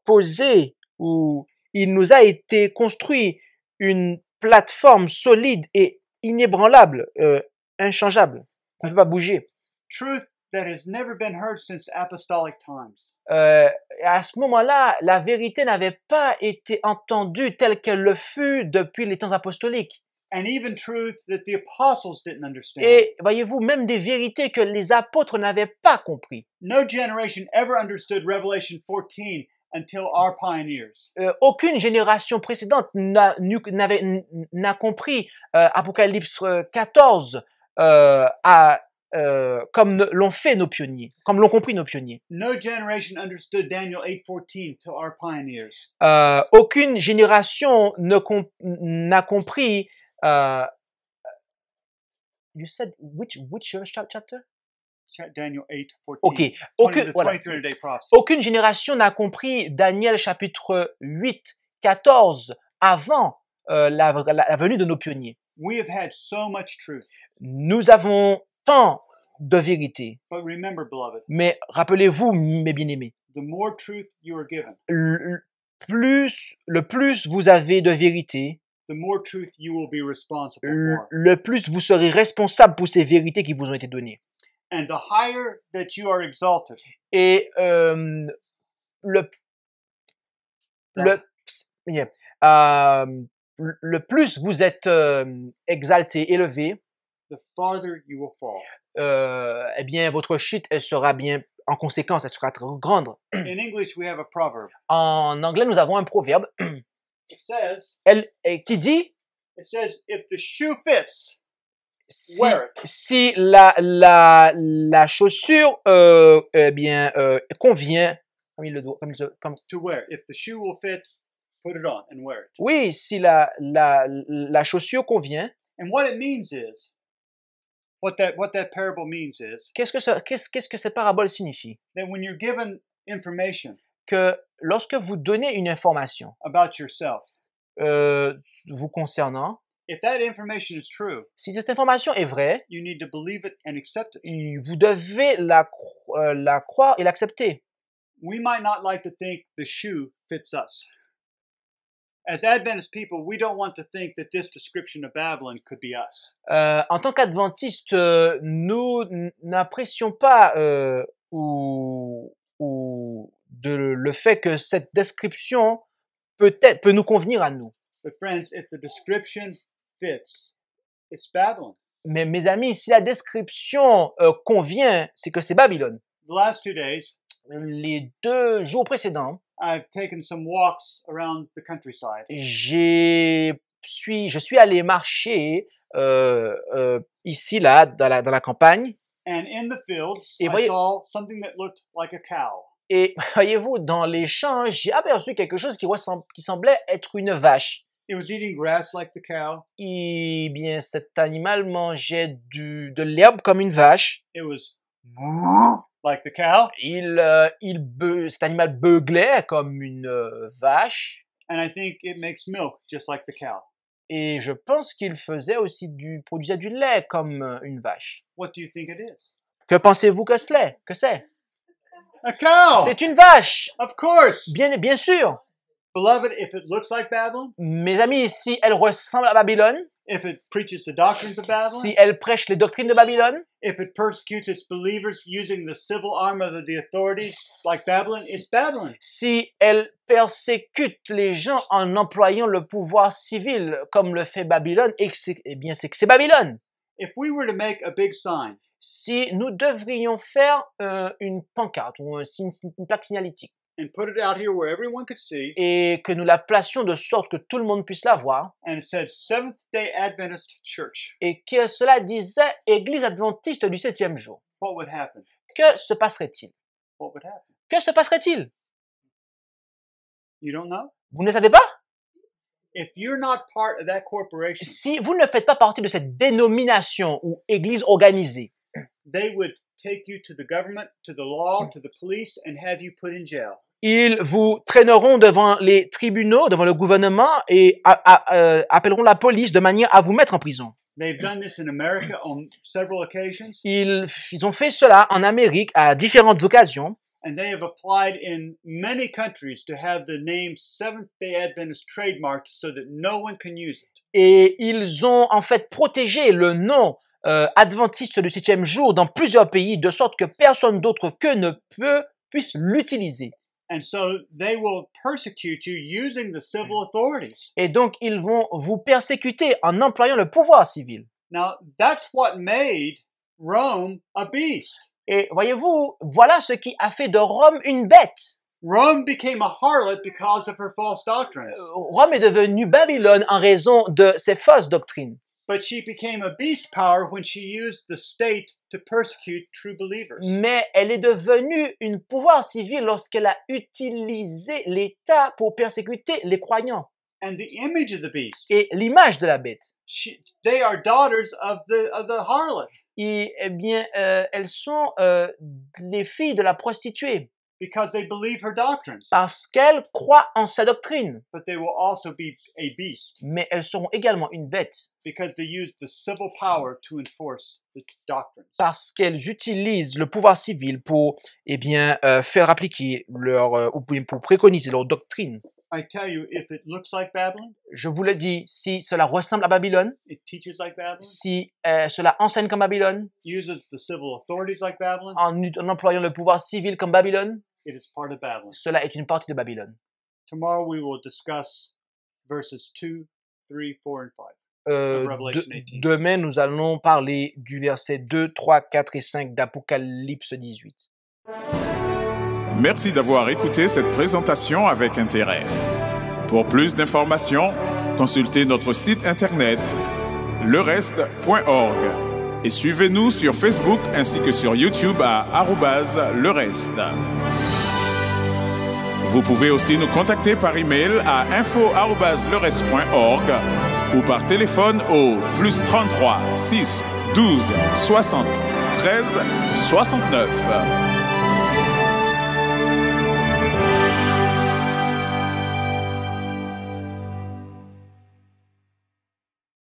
posés ou il nous a été construit une plateforme solide et inébranlable, euh, inchangeable, qu'on ne peut pas bouger. Truth euh, à ce moment-là, la vérité n'avait pas été entendue telle qu'elle le fut depuis les temps apostoliques. Et voyez-vous, même des vérités que les apôtres n'avaient pas compris. No generation 14 until our pioneers. Euh, aucune génération précédente n'a, n'a compris euh, Apocalypse 14 euh, euh, à, euh, comme l'ont fait nos pionniers, comme l'ont compris nos pionniers. No generation understood Daniel 8:14 till our pioneers. Euh, aucune génération n'a comp compris. Euh, you said which which uh, chapter? Daniel 8, 14, Aucune, Aucune génération n'a compris Daniel chapitre 8, 14 avant euh, la, venue de nos pionniers. Nous avons tant de vérité. Mais rappelez-vous, mes bien-aimés, le, plus, le plus vous avez de vérité, le plus vous serez responsable pour ces vérités qui vous ont été données. And the higher that you are exalted. Et euh, le, le, yeah, euh, le plus vous êtes euh, exalté, élevé, the farther you will fall. Euh, eh bien, votre chute, elle sera bien, en conséquence, elle sera trop grande. In English, we have a proverb. En anglais, nous avons un proverbe. It says, elle, qui dit, it says, if the shoe fits, si, si la, la, la chaussure euh, eh bien, euh, convient, comme il le doit, comme, comme... To wear. If the shoe will fit, put it on and wear it. Oui, si la, la, la chaussure convient. And what it means is, what that, what that parable means is, qu'est-ce que, ça, qu'est-ce, qu'est-ce que cette parabole signifie? when you're given information, que lorsque vous donnez une information about yourself, euh, vous concernant, If that information is true, si cette information est vraie, you need to believe it and accept it. Et vous devez la, cro euh, la croire et l'accepter. We might not like to think the shoe fits us. As Adventist people, we don't want to think that this description of Babylon could be us. Euh, en tant qu'adventistes, euh, nous n'apprécions pas euh, ou, ou de le fait que cette description peut être peut nous convenir à nous. But friends, if the description mais mes amis, si la description euh, convient, c'est que c'est Babylone. les deux jours précédents, suis, je suis allé marcher euh, euh, ici là dans la, dans la campagne. et voyez, vous dans les champs, j'ai aperçu quelque chose qui, qui semblait être une vache. It was eating grass like the cow. Eh bien, cet animal mangeait du, de l'herbe comme une vache. It was like the cow. Il, euh, il be, cet animal beuglait comme une euh, vache. And I think it makes milk just like the cow. Et je pense qu'il faisait aussi du produisait du lait comme euh, une vache. What do you think it is? Que pensez-vous que c'est? Que c'est? A cow. C'est une vache. Of course. Bien bien sûr mes amis, si elle ressemble à Babylone, si elle prêche les doctrines de Babylone, Si elle persécute les gens en employant le pouvoir civil comme le fait Babylone, et eh bien c'est que c'est Babylone. si nous devrions faire euh, une pancarte ou une plaque signalétique, and put it out here where everyone could see, et que nous la placions de sorte que tout le monde puisse la voir, and said Seventh-day Adventist Church. et que cela disait Église adventiste du septième jour. What would happen? Que se passerait-il What would happen? Que se passerait-il You don't know? Vous ne savez pas If you're not part of that corporation, Si vous ne faites pas partie de cette dénomination ou Église organisée, they would take you to the government, to the law, to the police, and have you put in jail. Ils vous traîneront devant les tribunaux, devant le gouvernement et euh, appelleront la police de manière à vous mettre en prison. Ils, ont fait cela en Amérique à différentes occasions. Et ils ont en fait protégé le nom euh, adventiste du septième jour dans plusieurs pays de sorte que personne d'autre que ne peut puisse l'utiliser. Et donc ils vont vous persécuter en employant le pouvoir civil. Now that's what made Rome a beast. Et voyez-vous, voilà ce qui a fait de Rome une bête. Rome became a harlot because of her false doctrines. Euh, Rome est devenue Babylone en raison de ses fausses doctrines. But she became a beast power when she used the state to persecute true believers. Mais elle est devenue une pouvoir civil lorsqu'elle a utilisé l'État pour persécuter les croyants. And the image of the beast. Et l'image de la bête. She, they are daughters of the, of the harlot. Et, eh bien, euh, elles sont euh, les filles de la prostituée. Parce qu'elles croient en sa doctrine. Mais elles seront également une bête. Parce qu'elles utilisent le pouvoir civil pour eh bien, euh, faire appliquer leur, euh, ou pour préconiser leur doctrine. je vous le dis, si cela ressemble à Babylone, si euh, cela enseigne comme Babylone, en, employant le pouvoir civil comme Babylone, cela est une partie de Babylone. Tomorrow we will discuss verses 2, 3, 4 and 5. Euh, demain, nous allons parler du verset 2, 3, 4 et 5 d'Apocalypse 18. Merci d'avoir écouté cette présentation avec intérêt. Pour plus d'informations, consultez notre site internet lereste.org et suivez-nous sur Facebook ainsi que sur YouTube à le reste. Vous pouvez aussi nous contacter par email à info@leres.org ou par téléphone au plus 33 6 12 60 13 69.